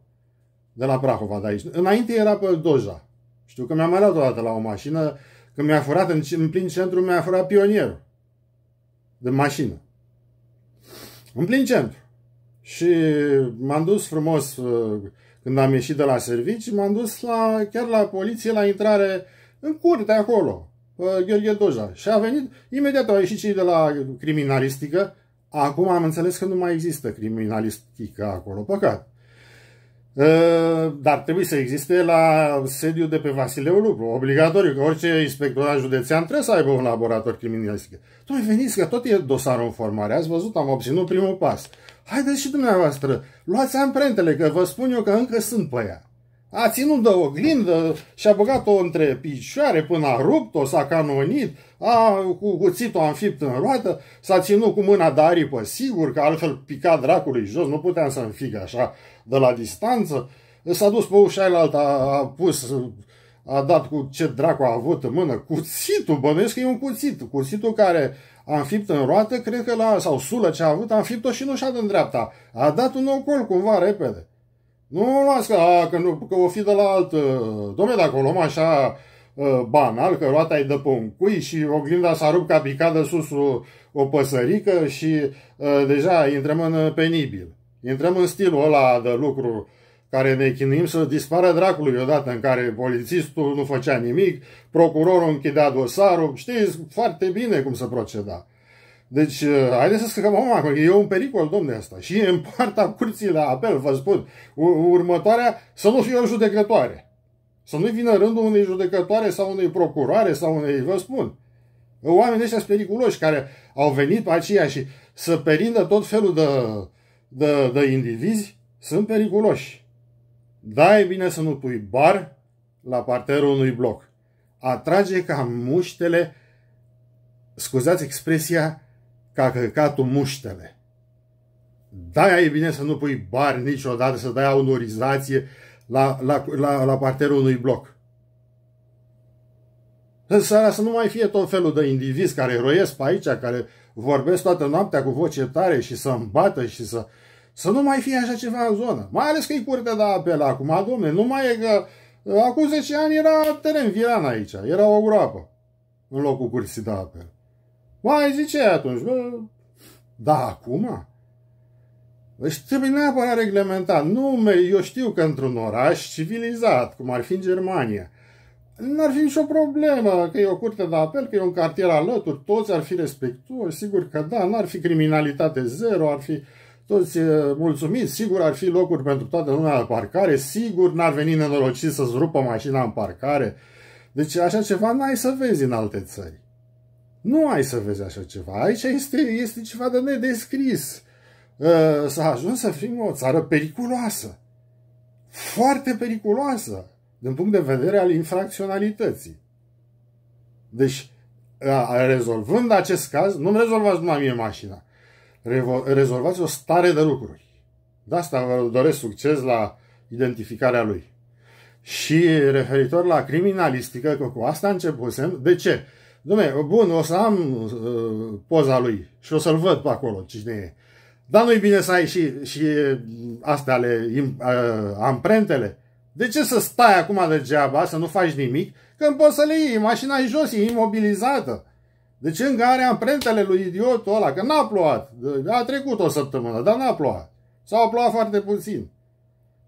de la Prahova, de aici. Înainte era pe Doja. Știu că mi-am mai luat odată la o mașină, că mi-a furat în, în plin centru, mi-a furat pionierul de mașină. În plin centru. Și m-am dus frumos, uh, când am ieșit de la servici, m-am dus la, chiar la poliție, la intrare, în curte acolo, Gheorghe Doja. Și a venit, imediat au ieșit cei de la criminalistică. Acum am înțeles că nu mai există criminalistică acolo, păcat. Ă, dar trebuie să existe la sediu de pe Vasileu Lupru, obligatoriu, că orice inspectorat județean trebuie să aibă un laborator criminalistic. Noi veniți că tot e dosarul în formare, ați văzut, am obținut primul pas. Haideți și dumneavoastră, luați amprentele, că vă spun eu că încă sunt pe ea a ținut de oglindă și a băgat-o între picioare până a rupt-o, s-a canonit, a, cu cuțitul a înfipt în roată, s-a ținut cu mâna de aripă, sigur că altfel pica dracului jos, nu puteam să înfig așa de la distanță. S-a dus pe ușa alta, a pus, a dat cu ce dracu a avut în mână, cuțitul, bănuiesc că e un cuțit, cuțitul care a înfipt în roată, cred că la, sau sulă ce a avut, a înfipt-o și nu și-a dat în dreapta. A dat un ocol cumva repede. Nu las că, că, nu, că o fi de la altă. Dom'le, dacă o luăm așa ă, banal, că roata e de pe un cui și oglinda s-a rupt ca picat de sus o, o păsărică și uh, deja intrăm în penibil. Intrăm în stilul ăla de lucru care ne chinuim să dispară dracului odată în care polițistul nu făcea nimic, procurorul închidea dosarul, știți foarte bine cum să proceda. Deci, uh, haideți să scăpăm acum, că e un pericol, domne, asta. Și în partea curții la apel, vă spun, următoarea, să nu fie o judecătoare. Să nu vină rândul unei judecătoare sau unei procuroare sau unei, vă spun. Oamenii ăștia sunt periculoși, care au venit pe aceea și să perindă tot felul de, de, de indivizi, sunt periculoși. Da, e bine să nu pui bar la parterul unui bloc. Atrage ca muștele, scuzați expresia, ca căcatul muștele. Da, e bine să nu pui bani niciodată, să dai autorizație la, la, la, la parterul unui bloc. Însă să nu mai fie tot felul de indivizi care roiesc pe aici, care vorbesc toată noaptea cu voce tare și să îmbată și să... Să nu mai fie așa ceva în zonă. Mai ales că e curte de apel acum, domne, nu mai e că... Acum 10 ani era teren viran aici, era o groapă în locul curții de apel. Mai zice atunci, bă, da, acum? Deci trebuie neapărat reglementat. Nu, eu știu că într-un oraș civilizat, cum ar fi în Germania, n-ar fi nicio problemă că e o curte de apel, că e un cartier alături, toți ar fi respectuoși, sigur că da, n-ar fi criminalitate zero, ar fi toți mulțumiți, sigur ar fi locuri pentru toată lumea de parcare, sigur n-ar veni nenorocit să-ți rupă mașina în parcare. Deci așa ceva n-ai să vezi în alte țări. Nu ai să vezi așa ceva. Aici este, este ceva de nedescris. Uh, s-a ajuns să fim o țară periculoasă. Foarte periculoasă, din punct de vedere al infracționalității. Deci, uh, rezolvând acest caz, nu-mi rezolvați numai mie mașina. Rezolvați o stare de lucruri. De asta vă doresc succes la identificarea lui. Și referitor la criminalistică, că cu asta începusem, de ce? Dom'le, bun, o să am uh, poza lui și o să-l văd pe acolo, cine e. Dar nu-i bine să ai și, și astea ale uh, amprentele. De ce să stai acum degeaba, să nu faci nimic, când poți să le iei? Mașina e jos, e imobilizată. Deci încă are amprentele lui idiotul ăla, că n-a plouat. A trecut o săptămână, dar n-a plouat. Sau a plouat foarte puțin.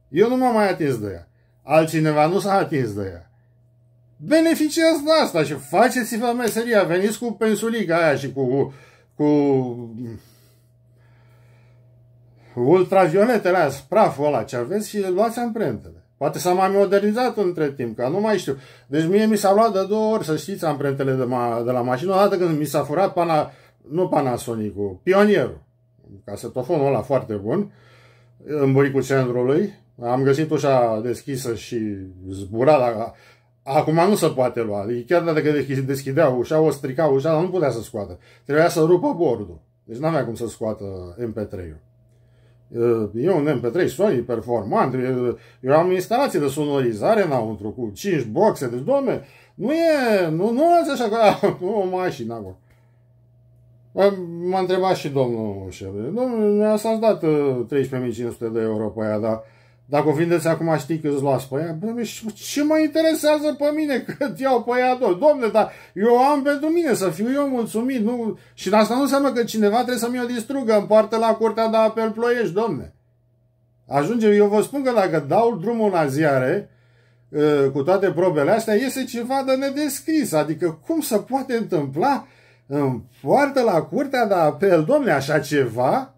Eu nu m-am mai atins de ea. Altcineva nu s-a atins de ea beneficiați de asta și faceți-vă meseria, veniți cu pensulica aia și cu, cu ultravioletele aia, praful ăla ce aveți și luați amprentele. Poate s-a mai modernizat între timp, ca nu mai știu. Deci mie mi s-a luat de două ori, să știți, amprentele de, ma, de la mașină. odată când mi s-a furat pana, nu Panasonic-ul, Pionierul, casetofonul ăla foarte bun, în buricul centrului. Am găsit ușa deschisă și zbura la, Acum nu se poate lua. Adică chiar dacă deschidea ușa, o strica ușa, dar nu putea să scoată. Trebuia să rupă bordul. Deci nu avea cum să scoată MP3-ul. E un MP3 Sony performant. Eu am instalații de sonorizare înăuntru cu 5 boxe. Deci, domne, nu e, nu, nu ați așa că nu, o mașină acolo. M-a întrebat și domnul șef. Domnule, mi-a dat 13.500 uh, de euro pe aia, dar dacă o vindeți acum știi că îți luați pe ea. Bă, ce mă interesează pe mine cât iau pe ea doi? Domne, dar eu am pentru mine să fiu eu mulțumit. Nu? Și asta nu înseamnă că cineva trebuie să mi-o distrugă în parte la curtea de apel ploiești, domne. Ajunge, eu vă spun că dacă dau drumul la ziare, ă, cu toate probele astea, iese ceva de nedescris. Adică cum se poate întâmpla în poartă la curtea de apel, domne, așa ceva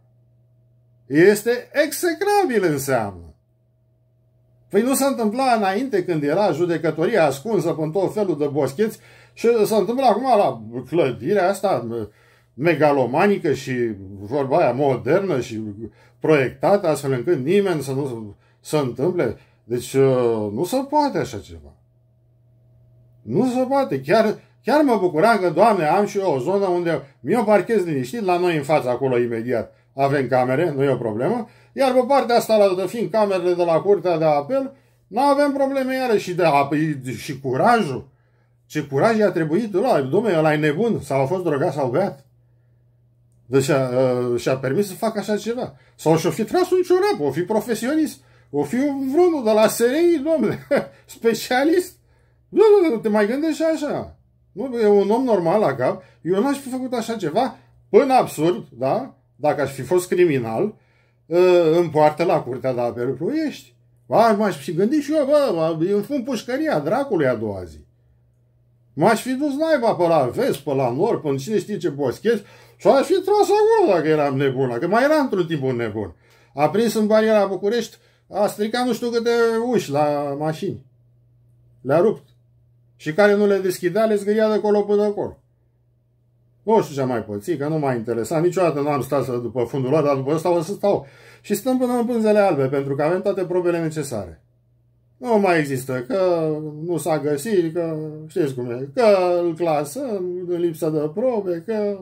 este execrabil înseamnă. Păi nu se întâmpla înainte când era judecătoria ascunsă pe tot felul de boscheți și se întâmplă acum la clădirea asta megalomanică și vorba aia modernă și proiectată astfel încât nimeni să nu se întâmple. Deci uh, nu se poate așa ceva. Nu se poate. Chiar, chiar mă bucuram că, Doamne, am și eu o zonă unde mi-o parchez liniștit la noi în fața acolo imediat. Avem camere, nu e o problemă. Iar pe partea asta, de fiind camerele de la Curtea de Apel, nu avem probleme iarăși de, apă, și curajul. Ce curaj i-a trebuit la domne, ăla e nebun, sau a fost drogat sau beat. Deci a, a, și-a permis să facă așa ceva. Sau și-o fi tras un ciorap, o fi profesionist, o fi vreunul de la SRI, domne, specialist. Nu, nu, nu, te mai gândești așa. Nu, e un om normal la cap. Eu n-aș fi făcut așa ceva până absurd, da? Dacă aș fi fost criminal, în poartă la Curtea de Apel Ploiești. Ba, m-aș fi gândit și eu, bă, îmi fun pușcăria dracului a doua zi. M-aș fi dus naiba pe la vest, pe la nord, pe cine știe ce boscheți și aș fi tras acolo dacă eram nebun, că mai era într-un timp un nebun. A prins în bariera București, a stricat nu știu câte uși la mașini. Le-a rupt. Și care nu le deschidea, le zgâria de acolo până acolo. Nu știu ce am mai pățit, că nu m-a interesat. Niciodată nu am stat să, după fundul ăla, dar după ăsta o să stau. Și stăm până în pânzele albe, pentru că avem toate probele necesare. Nu mai există, că nu s-a găsit, că știți cum e, că îl clasăm în lipsă de probe, că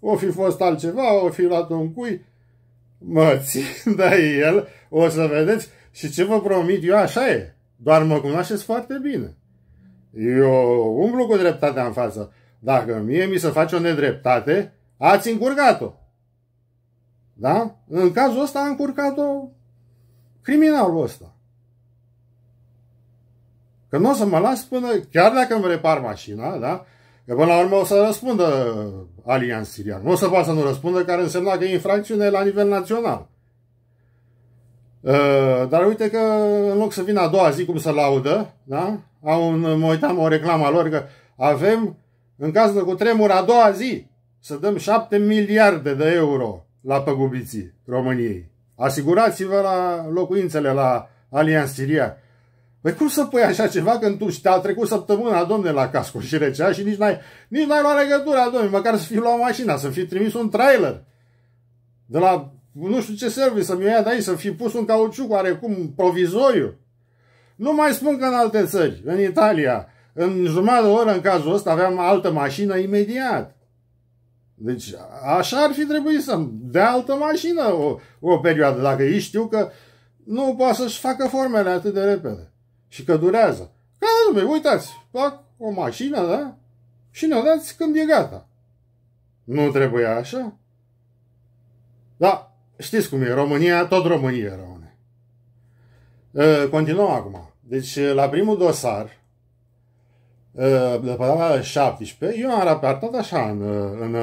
o fi fost altceva, o fi luat un cui. Mă țin de el, o să vedeți. Și ce vă promit, eu așa e. Doar mă cunoașteți foarte bine. Eu umblu cu dreptatea în față. Dacă mie mi se face o nedreptate, ați încurcat-o. Da? În cazul ăsta a încurcat-o criminalul ăsta. Că nu o să mă las până, chiar dacă îmi repar mașina, da? Că până la urmă o să răspundă uh, Alianța Sirian. Nu o să poată să nu răspundă, care însemna că e infracțiune la nivel național. Uh, dar uite că în loc să vină a doua zi cum să laudă, da? Au un, mă uitam o reclamă a lor că avem în caz de cutremur a doua zi, să dăm 7 miliarde de euro la păgubiții României. Asigurați-vă la locuințele la Alianța Siria. Păi cum să pui așa ceva când tu te-a trecut săptămâna, domne, la casco și recea și nici n-ai, nici n-ai luat legătura, domne, măcar să fi luat mașina, să fi trimis un trailer de la nu știu ce service să-mi ia de aici, să fi pus un cauciuc oarecum provizoriu. Nu mai spun că în alte țări, în Italia, în jumătate de oră, în cazul ăsta, aveam altă mașină imediat. Deci așa ar fi trebuit să de altă mașină o, o perioadă, dacă ei știu că nu poate să-și facă formele atât de repede și că durează. Ca lume, uitați, fac o mașină, da? Și ne dați când e gata. Nu trebuie așa? Da, știți cum e, România, tot România rămâne. Continuăm acum. Deci, la primul dosar, pe data 17, eu am raportat așa în, în,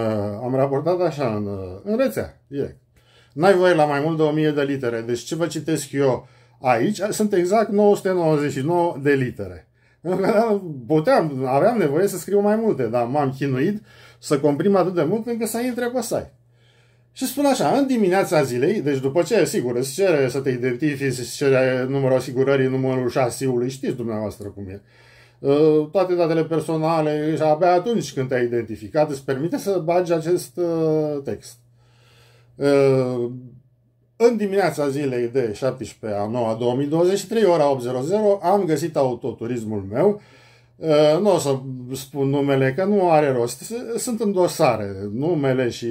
am raportat așa în, în rețea, direct. N-ai voie la mai mult de 1000 de litere. Deci ce vă citesc eu aici, sunt exact 999 de litere. Puteam, aveam nevoie să scriu mai multe, dar m-am chinuit să comprim atât de mult încât să intre pe site. Și spun așa, în dimineața zilei, deci după ce, sigur, îți cere să te identifici, îți cere numărul asigurării, numărul șasiului, știți dumneavoastră cum e. Uh, toate datele personale și abia atunci când te-ai identificat îți permite să bagi acest uh, text. Uh, în dimineața zilei de 17 a 9 2023, ora 8.00, am găsit autoturismul meu. Nu o să spun numele, că nu are rost. Sunt în dosare. Numele și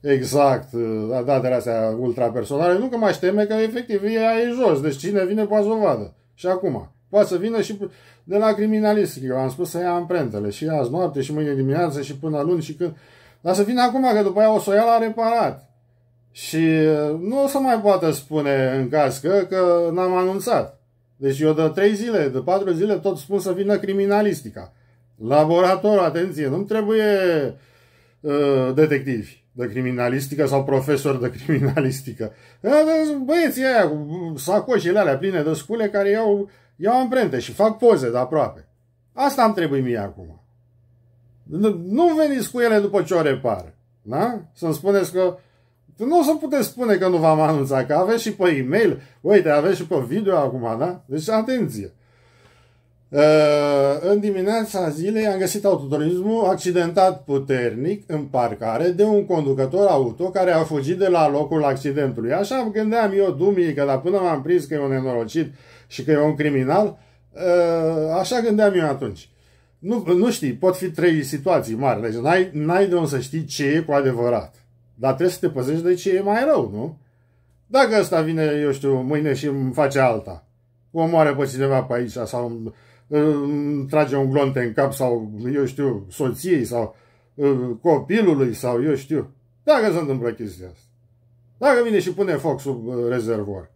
exact datele astea ultrapersonale. Nu că mai teme că efectiv ea e jos. Deci cine vine poate să o vadă. Și acum. Poate să vină și de la criminalistică. Eu am spus să ia amprentele și azi noapte și mâine dimineață și până luni și când... Dar să vină acum, că după aia o să o ia la reparat. Și uh, nu o să mai poată spune în cască că n-am anunțat. Deci eu de trei zile, de patru zile tot spun să vină criminalistica. Laborator, atenție, nu-mi trebuie uh, detectivi de criminalistică sau profesor de criminalistică. Băieții aia cu sacoșele alea pline de scule care iau iau amprente și fac poze de aproape. Asta îmi trebuie mie acum. Nu, veniți cu ele după ce o repar. Da? Să-mi spuneți că nu o să puteți spune că nu v-am anunțat, că aveți și pe e-mail, uite, aveți și pe video acum, da? Deci, atenție! Uh, în dimineața zilei am găsit autoturismul accidentat puternic în parcare de un conducător auto care a fugit de la locul accidentului. Așa gândeam eu dumii că dar până m-am prins că e un nenorocit și că e un criminal, ă, așa gândeam eu atunci. Nu, nu știi, pot fi trei situații mari, deci n-ai, n-ai de unde să știi ce e cu adevărat. Dar trebuie să te păzești de ce e mai rău, nu? Dacă ăsta vine, eu știu, mâine și îmi face alta, omoară pe cineva pe aici sau îmi trage un glonte în cap sau, eu știu, soției sau ă, copilului sau eu știu. Dacă se întâmplă chestia asta. Dacă vine și pune foc sub ă, rezervor.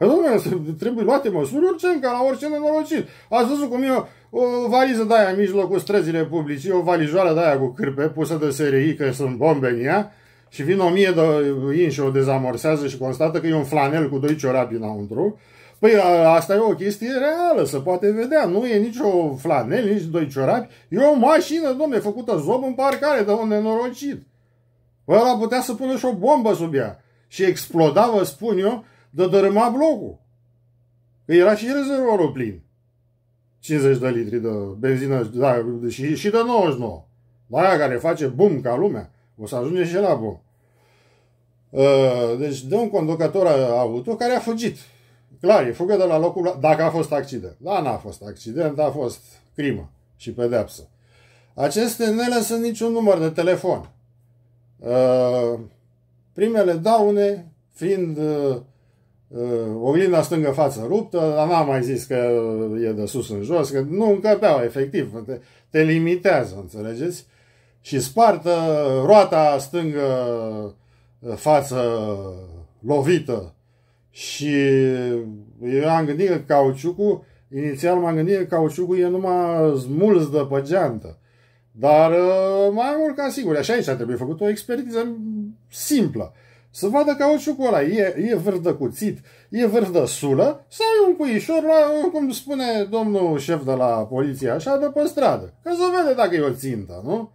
Păi, Dom'le, trebuie luate măsuri urgent, ca la orice nenorocit. Ați văzut cum e o valiză de aia în mijlocul străzile publice, o valijoară de aia cu cârpe pusă de SRI, că sunt bombe în ea, și vin o mie de in și o dezamorsează și constată că e un flanel cu doi ciorapi înăuntru. Păi asta e o chestie reală, se poate vedea. Nu e nicio flanel, nici doi ciorapi. E o mașină, domne, făcută zob în parcare de un nenorocit. Ăla putea să pună și o bombă sub ea. Și exploda, vă spun eu, de dărâma blocul. Că era și rezervorul plin. 50 de litri de benzină da, și, și de 99. La aia care face bum ca lumea, o să ajunge și la bum. Ă, deci de un conducător auto care a fugit. Clar, e fugă de la locul... La... Dacă a fost accident. Da, n-a fost accident, a fost crimă și pedeapsă. Aceste ne lăsă niciun număr de telefon. Ă, primele daune fiind ă, Uh, oglinda stângă față ruptă, dar n-am mai zis că e de sus în jos, că nu încăpeau, efectiv, te, te limitează, înțelegeți? Și spartă roata stângă uh, față lovită și eu am gândit că cauciucul, inițial m-am gândit că cauciucul e numai smuls de pe geantă. Dar uh, mai mult ca sigur, așa aici a trebuit făcut o expertiză simplă. Să vadă cauciucul ăla, e, e vârf de cuțit, e vârf de sulă, sau e un puișor, la, cum spune domnul șef de la poliție, așa, de pe stradă. Că să vede dacă e o țintă, nu?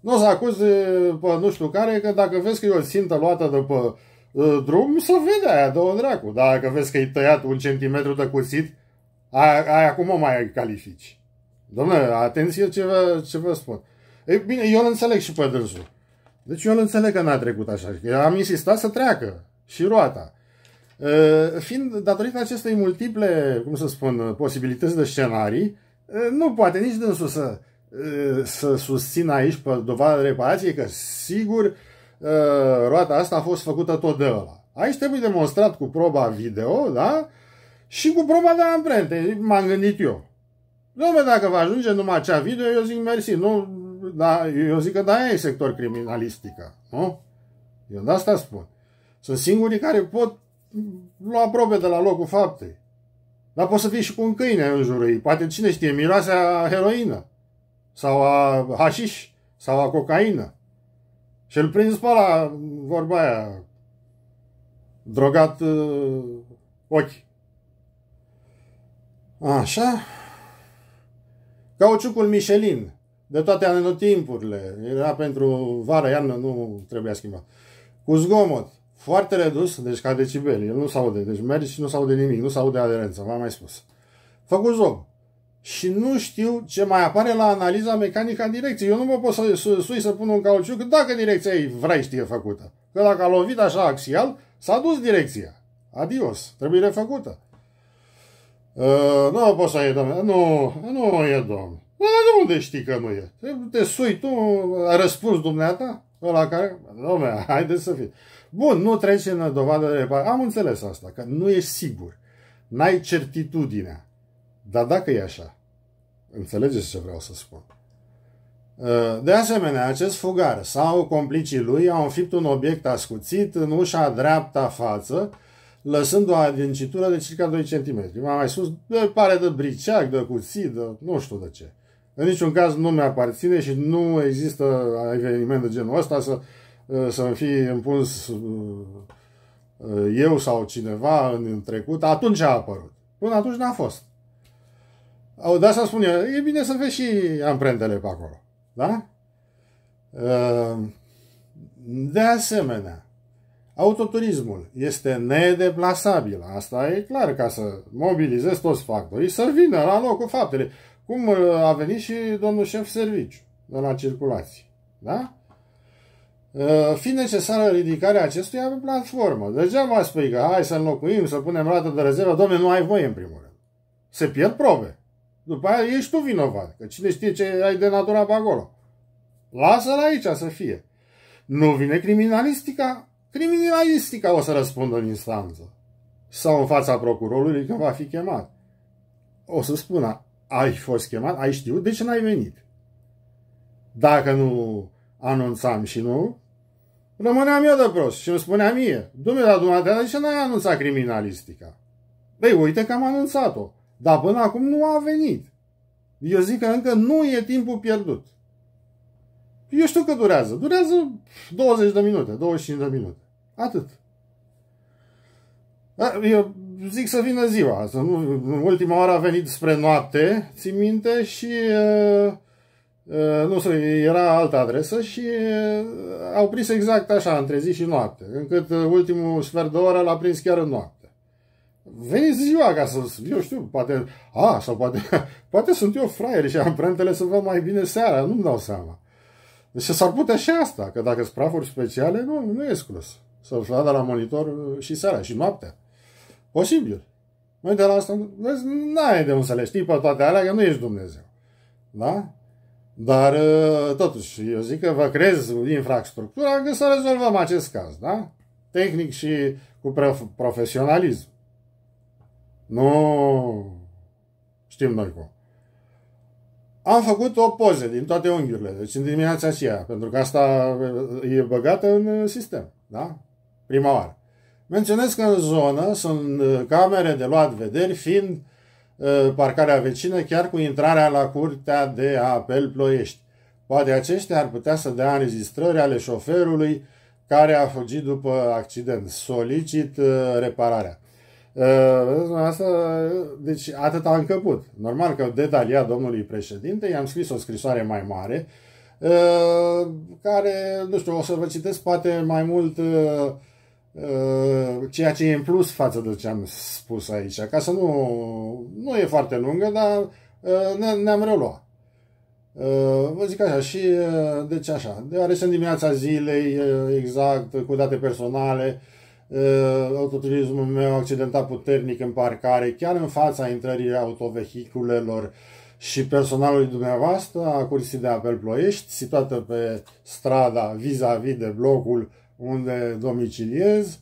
Nu o să acuze pe nu știu care, că dacă vezi că e o țintă luată de pe uh, drum, să vede aia, de o dracu. Dacă vezi că e tăiat un centimetru de cuțit, aia, aia cum o mai califici? Domnule, atenție ce vă, ce vă spun. Ei bine, eu îl înțeleg și pe dânsul. Deci eu îl înțeleg că n-a trecut așa. Am insistat să treacă și roata. Ă, fiind datorită acestei multiple, cum să spun, posibilități de scenarii, ă, nu poate nici dânsul să, ă, să susțină aici pe dovada de reparație că sigur roata asta a fost făcută tot de ăla. Aici trebuie demonstrat cu proba video, da? Și cu proba de amprente, m-am gândit eu. Dom'le, dacă vă ajunge numai cea video, eu zic mersi, nu, da, eu zic că da, e sector criminalistică, nu? Eu de asta spun. Sunt singurii care pot lua probe de la locul faptei. Dar poți să fii și cu un câine în jurul ei. Poate cine știe, miroase a heroină. Sau a hașiș. Sau a cocaină. Și îl prins pe la vorba aia. Drogat uh, ochi. Așa. Cauciucul Michelin de toate anotimpurile. Era pentru vară, iarnă, nu trebuia schimbat. Cu zgomot, foarte redus, deci ca decibeli, el nu se aude, deci merge și nu se aude nimic, nu se aude aderență, v-am mai spus. Făcut zog. Și nu știu ce mai apare la analiza mecanică a direcției. Eu nu mă pot să sui să pun un cauciuc dacă direcția ei vrei știe făcută. Că dacă a lovit așa axial, s-a dus direcția. Adios, trebuie refăcută. Uh, nu pot să iei, domnule. Nu, nu e, domnule. Dar de unde știi că nu e? Te sui tu, a răspuns dumneata, ăla care, domne, haide să fie. Bun, nu trece în dovadă de reparare. Am înțeles asta, că nu e sigur. N-ai certitudinea. Dar dacă e așa, înțelegeți ce vreau să spun. Uh, de asemenea, acest fugar sau complicii lui au înfipt un obiect ascuțit în ușa dreapta față, lăsând o adâncitură de circa 2 cm. Mai sus, pare de briceac, de cuțit, de nu știu de ce. În niciun caz nu mi-aparține și nu există eveniment de genul ăsta să, uh, să fi împuns uh, eu sau cineva în trecut. Atunci a apărut. Până atunci n-a fost. De asta spun eu, e bine să vezi și amprentele pe acolo. Da? Uh, de asemenea, autoturismul este nedeplasabil. Asta e clar, ca să mobilizezi toți factorii, să vină la locul faptele. Cum uh, a venit și domnul șef serviciu de la circulație. Da? Uh, fi necesară ridicarea acestuia pe platformă. Degeaba spui că hai să înlocuim, să punem rată de rezervă. Domne, nu ai voie în primul rând. Se pierd probe. După aia ești tu vinovat, că cine știe ce ai de natura pe acolo. Lasă-l aici să fie. Nu vine criminalistica? Criminalistica o să răspundă în instanță. Sau în fața procurorului că va fi chemat. O să spună, ai fost chemat, ai știut, de deci ce n-ai venit? Dacă nu anunțam și nu, rămâneam eu de prost și îmi spunea mie, dumne la dumneavoastră, de ce n-ai anunțat criminalistica? Păi uite că am anunțat-o, dar până acum nu a venit. Eu zic că încă nu e timpul pierdut. Eu știu că durează. Durează 20 de minute, 25 de minute. Atât. Eu zic să vină ziua. în ultima oară a venit spre noapte, țin minte, și uh, uh, nu era altă adresă și uh, au prins exact așa, între zi și noapte, încât ultimul sfert de oră l-a prins chiar în noapte. Veniți ziua ca să, eu știu, poate, a, sau poate, poate sunt eu fraier și amprentele să vă mai bine seara, nu-mi dau seama. Deci s-ar putea și asta, că dacă sunt prafuri speciale, nu, nu e exclus. Să-l la monitor și seara, și noaptea. Posibil. Noi de la asta, vezi, n-ai de unde să le știi pe toate alea, că nu ești Dumnezeu. Da? Dar, ă, totuși, eu zic că vă creez infrastructura că să rezolvăm acest caz, da? Tehnic și cu profesionalism. Nu știm noi cum. Am făcut o poză din toate unghiurile, deci în dimineața aceea, pentru că asta ă, e băgată în sistem, da? Prima oară. Menționez că în zonă sunt uh, camere de luat vederi, fiind uh, parcarea vecină chiar cu intrarea la curtea de apel ploiești. Poate aceștia ar putea să dea înregistrări ale șoferului care a fugit după accident. Solicit uh, repararea. Asta, deci atât a încăput. Normal că detalia domnului președinte, i-am scris o scrisoare mai mare, care, nu știu, o să vă citesc poate mai mult uh, Uh, ceea ce e în plus față de ce am spus aici. Ca să nu... Nu e foarte lungă, dar uh, ne-am reluat. Uh, vă zic așa, și deci așa, deoarece în dimineața zilei, exact, cu date personale, autoturismul meu accidentat puternic în parcare, chiar în fața intrării autovehiculelor și personalului dumneavoastră a cursii de Apel Ploiești, situată pe strada vis-a-vis de blocul unde domiciliez,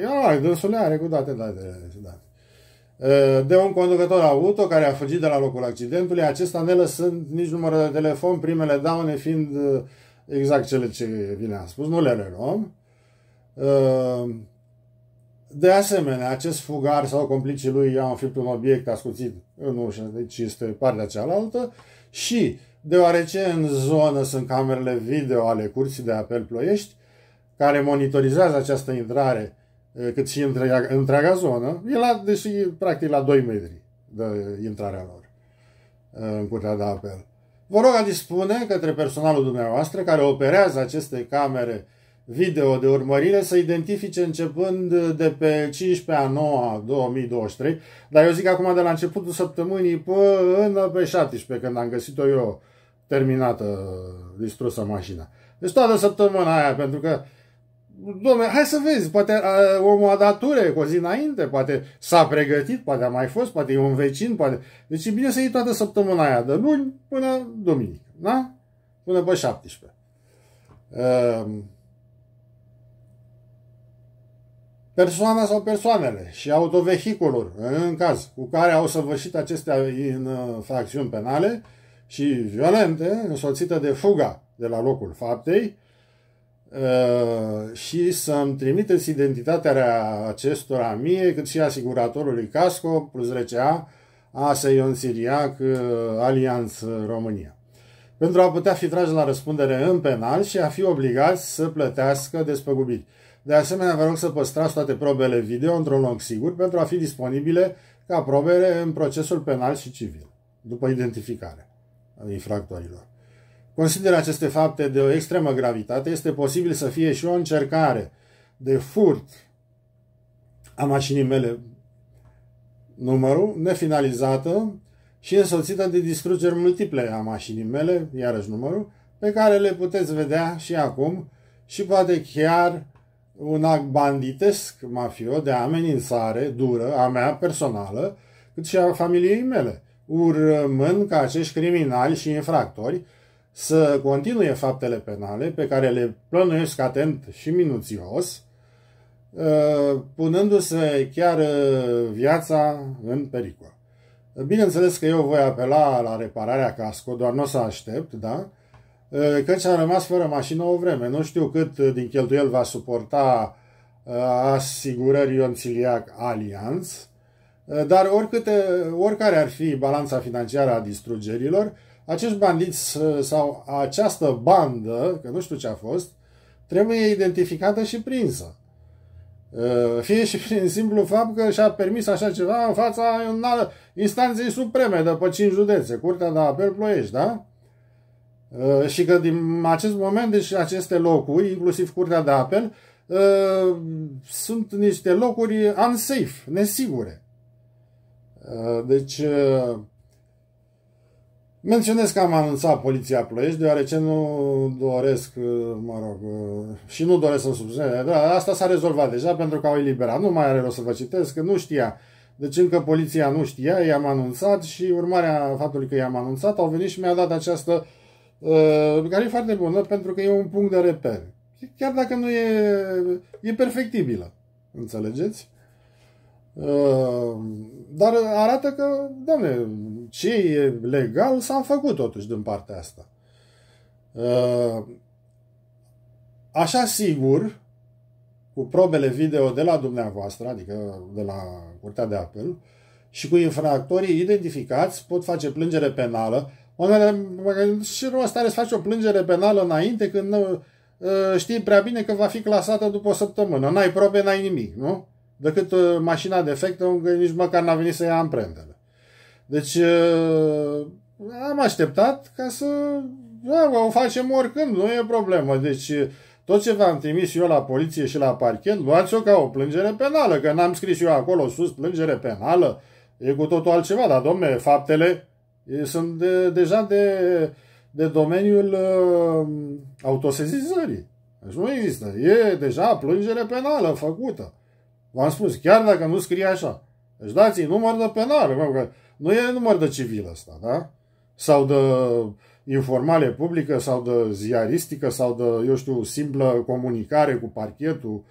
ia, dânsul are cu date, date, date. De un conducător auto care a fugit de la locul accidentului, acesta ne lăsând nici număr de telefon, primele daune fiind exact cele ce vi a spus, nu le reluăm. De asemenea, acest fugar sau complicii lui i-au înfipt un obiect ascuțit în ușă, deci este partea cealaltă, și deoarece în zonă sunt camerele video ale curții de apel ploiești, care monitorizează această intrare, eh, cât și întreaga, întreaga zonă, e la, deși practic la 2 metri de intrarea lor eh, în curtea de apel. Vă rog a dispune către personalul dumneavoastră care operează aceste camere video de urmărire să identifice începând de pe 15 a 9 a 2023, dar eu zic acum de la începutul săptămânii până pe 17, când am găsit-o eu terminată, distrusă mașina. Deci toată săptămâna aia, pentru că uh, Dom'le, hai să vezi, poate a, omul a dat ture cu o zi înainte, poate s-a pregătit, poate a mai fost, poate e un vecin, poate... Deci e bine să iei toată săptămâna aia, de luni până duminică, da? Până pe 17. Ehm, persoana sau persoanele și autovehiculul, în caz, cu care au săvârșit acestea infracțiuni uh, penale și violente, însoțită de fuga de la locul faptei, Uh, și să-mi trimiteți identitatea acestora mie, cât și asiguratorului Casco, plus RCA, a Ion Siriac, uh, Alianț România. Pentru a putea fi trași la răspundere în penal și a fi obligați să plătească despăgubiri. De asemenea, vă rog să păstrați toate probele video într-un loc sigur pentru a fi disponibile ca probele în procesul penal și civil, după identificare infractorilor consideră aceste fapte de o extremă gravitate, este posibil să fie și o încercare de furt a mașinii mele numărul, nefinalizată și însoțită de distrugeri multiple a mașinii mele, iarăși numărul, pe care le puteți vedea și acum și poate chiar un act banditesc mafio de amenințare dură a mea personală, cât și a familiei mele, urmând ca acești criminali și infractori să continue faptele penale pe care le plănuiesc atent și minuțios, uh, punându-se chiar uh, viața în pericol. Bineînțeles că eu voi apela la repararea casco, doar nu o să aștept, da? Uh, căci am rămas fără mașină o vreme. Nu știu cât din cheltuiel va suporta asigurări Ionțiliac Alianț, dar oricâte, oricare ar fi balanța financiară a distrugerilor, acești bandiți uh, sau această bandă, că nu știu ce a fost, trebuie identificată și prinsă. Uh, fie și prin simplu fapt că și-a permis așa ceva în fața instanței supreme de pe 5 județe, Curtea de Apel Ploiești, da? Uh, și că din acest moment, deci aceste locuri, inclusiv Curtea de Apel, sunt niște locuri unsafe, nesigure. Deci, Menționez că am anunțat Poliția Ploiești, deoarece nu doresc, uh, mă rog, uh, și nu doresc să-mi Da, asta s-a rezolvat deja pentru că au eliberat. Nu mai are rost să vă citesc, că nu știa. Deci încă poliția nu știa, i-am anunțat și urmarea faptului că i-am anunțat, au venit și mi-a dat această, uh, care e foarte bună pentru că e un punct de reper. Chiar dacă nu e, e perfectibilă, înțelegeți? Uh, dar arată că, doamne, ce e legal, s a făcut totuși din partea asta. Uh, așa sigur, cu probele video de la dumneavoastră, adică de la Curtea de Apel, și cu infractorii identificați pot face plângere penală. și rău stare să faci o plângere penală înainte când uh, uh, știi prea bine că va fi clasată după o săptămână. N-ai probe, n-ai nimic, nu? Decât mașina defectă, nici măcar n-a venit să ia amprentele. Deci am așteptat ca să da, o facem oricând, nu e problemă. Deci tot ce v-am trimis eu la poliție și la parchet, luați-o ca o plângere penală, că n-am scris eu acolo sus plângere penală, e cu totul altceva, dar domne, faptele sunt de, deja de, de domeniul uh, autosezizării. Deci nu există. E deja plângere penală făcută. V-am spus, chiar dacă nu scrie așa. Deci dați număr de penală. că nu e număr de civil ăsta, da? Sau de informale publică, sau de ziaristică, sau de, eu știu, simplă comunicare cu parchetul.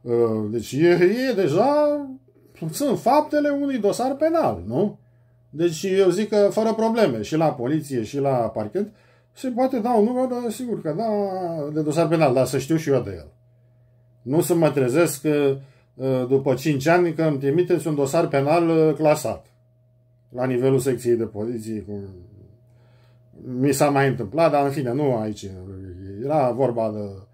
Uh, deci e, e deja, sunt faptele unui dosar penal, nu? Deci eu zic că fără probleme, și la poliție, și la parchet, se poate da un număr, dar sigur că da, de dosar penal, dar să știu și eu de el. Nu să mă trezesc uh, după 5 ani că îmi trimiteți un dosar penal uh, clasat la nivelul secției de poziție Cu... Mi s-a mai întâmplat, dar în fine, nu aici. Era vorba de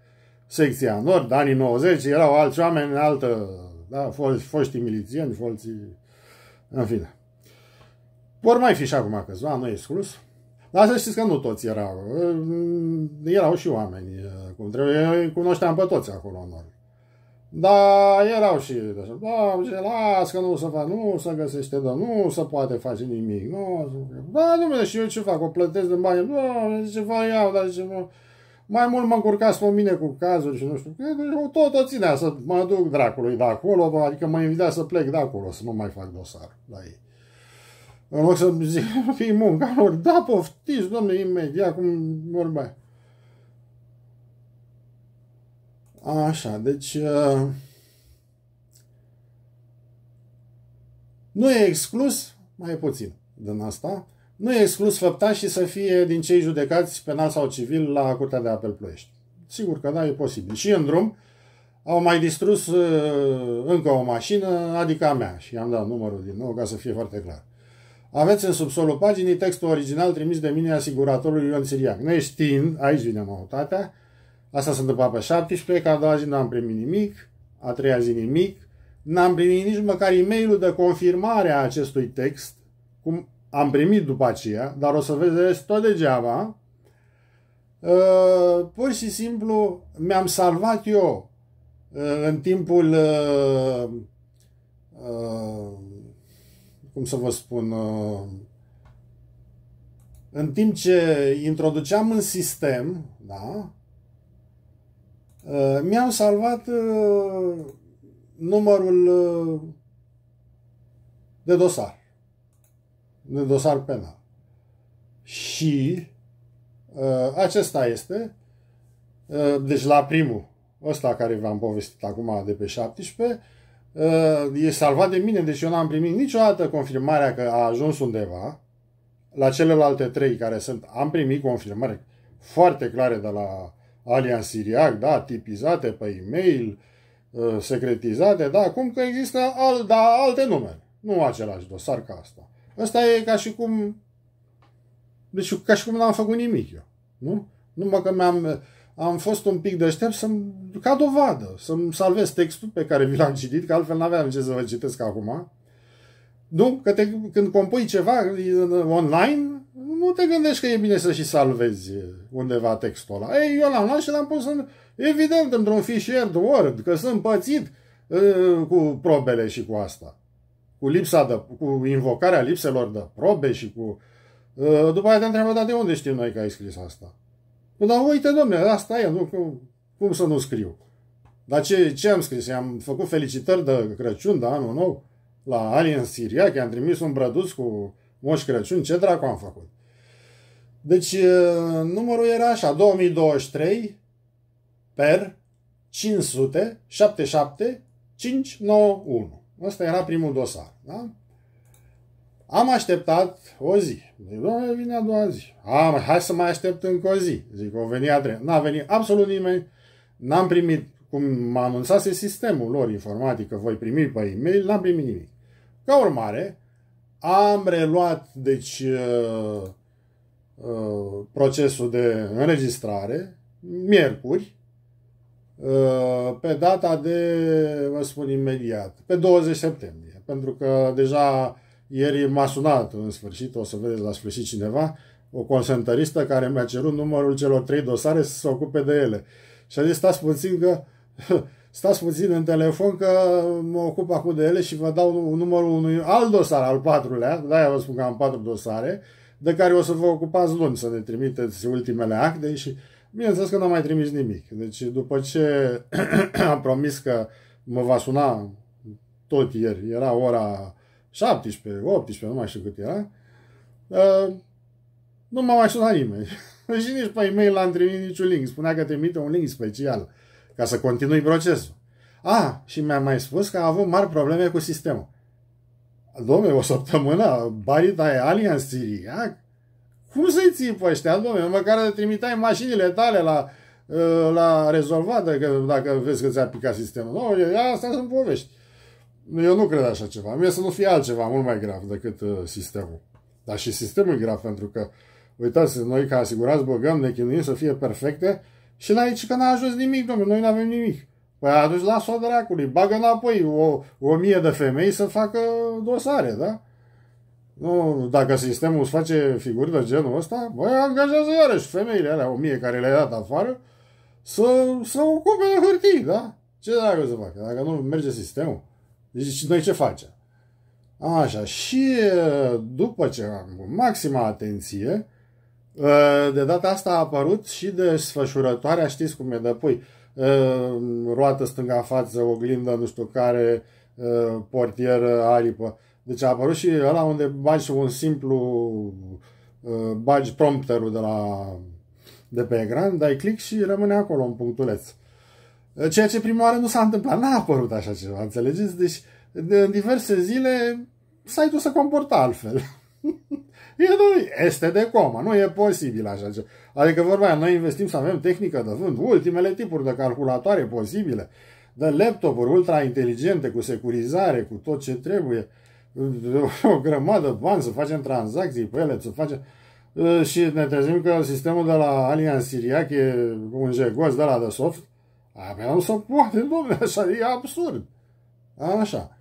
secția Nord, anii 90, erau alți oameni, altă, da, fo foști milițieni, foști, în fine. Vor mai fi și acum câțiva, nu e exclus. Dar să știți că nu toți erau. Erau și oameni, cum trebuie. cunoșteam pe toți acolo în Nord. Da, erau și așa, doamne, las că nu se fac, nu se găsește, da, nu se poate face nimic, nu, da, mă, și eu ce fac, o plătesc de bani, doamne, ce vă iau, dar ce mă... Mai mult mă încurcați pe mine cu cazuri și nu știu, eu tot o ținea să mă duc dracului de acolo, adică mă invita să plec de acolo, să nu mai fac dosar la da, ei. În loc să zic, fii munca lor, da, poftiți, domne, imediat, cum vorbea. Așa, deci... Uh, nu e exclus, mai puțin din asta, nu e exclus și să fie din cei judecați penal sau civil la Curtea de Apel Ploiești. Sigur că da, e posibil. Și în drum au mai distrus uh, încă o mașină, adică a mea, și am dat numărul din nou ca să fie foarte clar. Aveți în subsolul paginii textul original trimis de mine asiguratorului Ion Siriac. Neștiind, aici vine mautatea, Asta s-a întâmplat pe 17, că a doua zi nu am primit nimic, a treia zi nimic, n-am primit nici măcar e mail de confirmare a acestui text, cum am primit după aceea, dar o să vedeți tot degeaba. Uh, pur și simplu mi-am salvat eu uh, în timpul uh, uh, cum să vă spun uh, în timp ce introduceam în sistem da, Uh, mi-am salvat uh, numărul uh, de dosar, de dosar penal. Și acesta este, deci la primul, ăsta care v-am povestit acum de pe 17, e salvat de mine, deci eu n-am primit niciodată confirmarea că a ajuns undeva. La celelalte trei care sunt, am primit confirmare foarte clare de la alian siriac, da, tipizate pe e-mail, ă, secretizate, da, cum că există al, da, alte numere. Nu același dosar ca asta. Asta e ca și cum... Deci ca și cum n-am făcut nimic eu. Nu? Numai că mi-am... Am fost un pic deștept să ca dovadă, să-mi salvez textul pe care vi l-am citit, că altfel n-aveam ce să vă citesc acum. Nu? Că te, când compui ceva online, nu te gândești că e bine să și salvezi undeva textul ăla. Ei, eu l-am luat și l-am pus în, evident într-un fișier de Word, că sunt pățit uh, cu probele și cu asta. Cu lipsa de, cu invocarea lipselor de probe și cu... Uh, după aceea, te întreabă, dar de unde știm noi că ai scris asta? Nu, păi, dar uite, domne, asta e, nu, cum, cum să nu scriu? Dar ce, ce am scris? I-am făcut felicitări de Crăciun, de anul nou, la Alien Siria, că am trimis un brăduț cu Moș Crăciun, ce dracu am făcut? Deci numărul era așa, 2023 per 500 77 591. Ăsta era primul dosar. Da? Am așteptat o zi. Zic, doamne, vine a doua zi. Am, hai să mai aștept încă o zi. Zic, o veni a treia. N-a venit absolut nimeni. N-am primit, cum m-a anunțat sistemul lor informatic că voi primi pe e-mail, n-am primit nimic. Ca urmare, am reluat, deci, Uh, procesul de înregistrare, miercuri, uh, pe data de, vă spun imediat, pe 20 septembrie, pentru că deja ieri m-a sunat în sfârșit, o să vedeți la sfârșit cineva, o consentăristă care mi-a cerut numărul celor trei dosare să se ocupe de ele. Și a zis, stați puțin că stați puțin în telefon că mă ocup acum de ele și vă dau numărul unui alt dosar, al patrulea, de-aia vă spun că am patru dosare, uh, de care o să vă ocupați luni să ne trimiteți ultimele acte și bineînțeles că n-am mai trimis nimic. Deci după ce am promis că mă va suna tot ieri, era ora 17, 18, nu mai știu cât era, uh, nu m-a mai sunat nimeni. și nici pe e-mail l-am trimis niciun link. Spunea că trimite un link special ca să continui procesul. A, ah, și mi-a mai spus că a avut mari probleme cu sistemul. Dom'le, o săptămână, banii tăi alia în Siria? Cum să-i ții pe ăștia, dom'le? Măcar de trimitai mașinile tale la, uh, la rezolvat dacă, dacă vezi că ți-a picat sistemul. Domne, asta sunt povești. Eu nu cred așa ceva. Mie să nu fie altceva mult mai grav decât uh, sistemul. Dar și sistemul e grav, pentru că, uitați, noi ca asigurați băgăm, ne chinuim să fie perfecte și la aici că n-a ajuns nimic, domnule, noi nu avem nimic. Păi atunci las-o dracului, bagă înapoi o, o mie de femei să facă dosare, da? Nu, dacă sistemul îți face figuri de genul ăsta, băi, angajează iarăși femeile alea, o mie care le-ai dat afară, să, să ocupe de hârtii, da? Ce dracu să facă? Dacă nu merge sistemul, deci noi ce facem? Așa, și după ce am cu maxima atenție, de data asta a apărut și desfășurătoarea, știți cum e de pui, roată stânga față, oglindă, nu știu care, ă, portieră, aripă. Deci a apărut și ăla unde bagi un simplu, ă, bagi prompterul de, la, de pe ecran, dai click și rămâne acolo un punctuleț. Ă, ceea ce prima oară nu s-a întâmplat, n-a apărut așa ceva, înțelegeți? Deci, de, în diverse zile, site-ul se comporta altfel. E, da, este de comă, nu e posibil așa ceva. Adică vorba aia, noi investim să avem tehnică de vânt, ultimele tipuri de calculatoare posibile, de laptopuri ultra inteligente, cu securizare, cu tot ce trebuie, o grămadă de bani, să facem tranzacții pe ele, să facem... Și ne trezim că sistemul de la Allianz Siriac e un jegos de la de soft. Abia nu se poate, domnule, așa e absurd. Așa.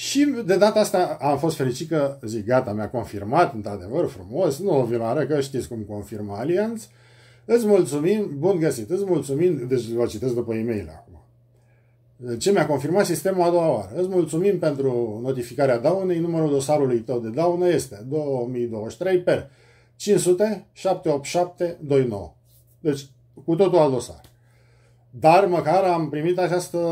Și de data asta am fost fericit că, zic, gata, mi-a confirmat, într-adevăr, frumos, nu o viloare, că știți cum confirmă Allianz. Îți mulțumim, bun găsit, îți mulțumim, deci vă citesc după e-mail acum. Ce mi-a confirmat sistemul a doua oară. Îți mulțumim pentru notificarea daunei, numărul dosarului tău de daună este 2023 per 500 78729. Deci, cu totul al dosar. Dar măcar am primit această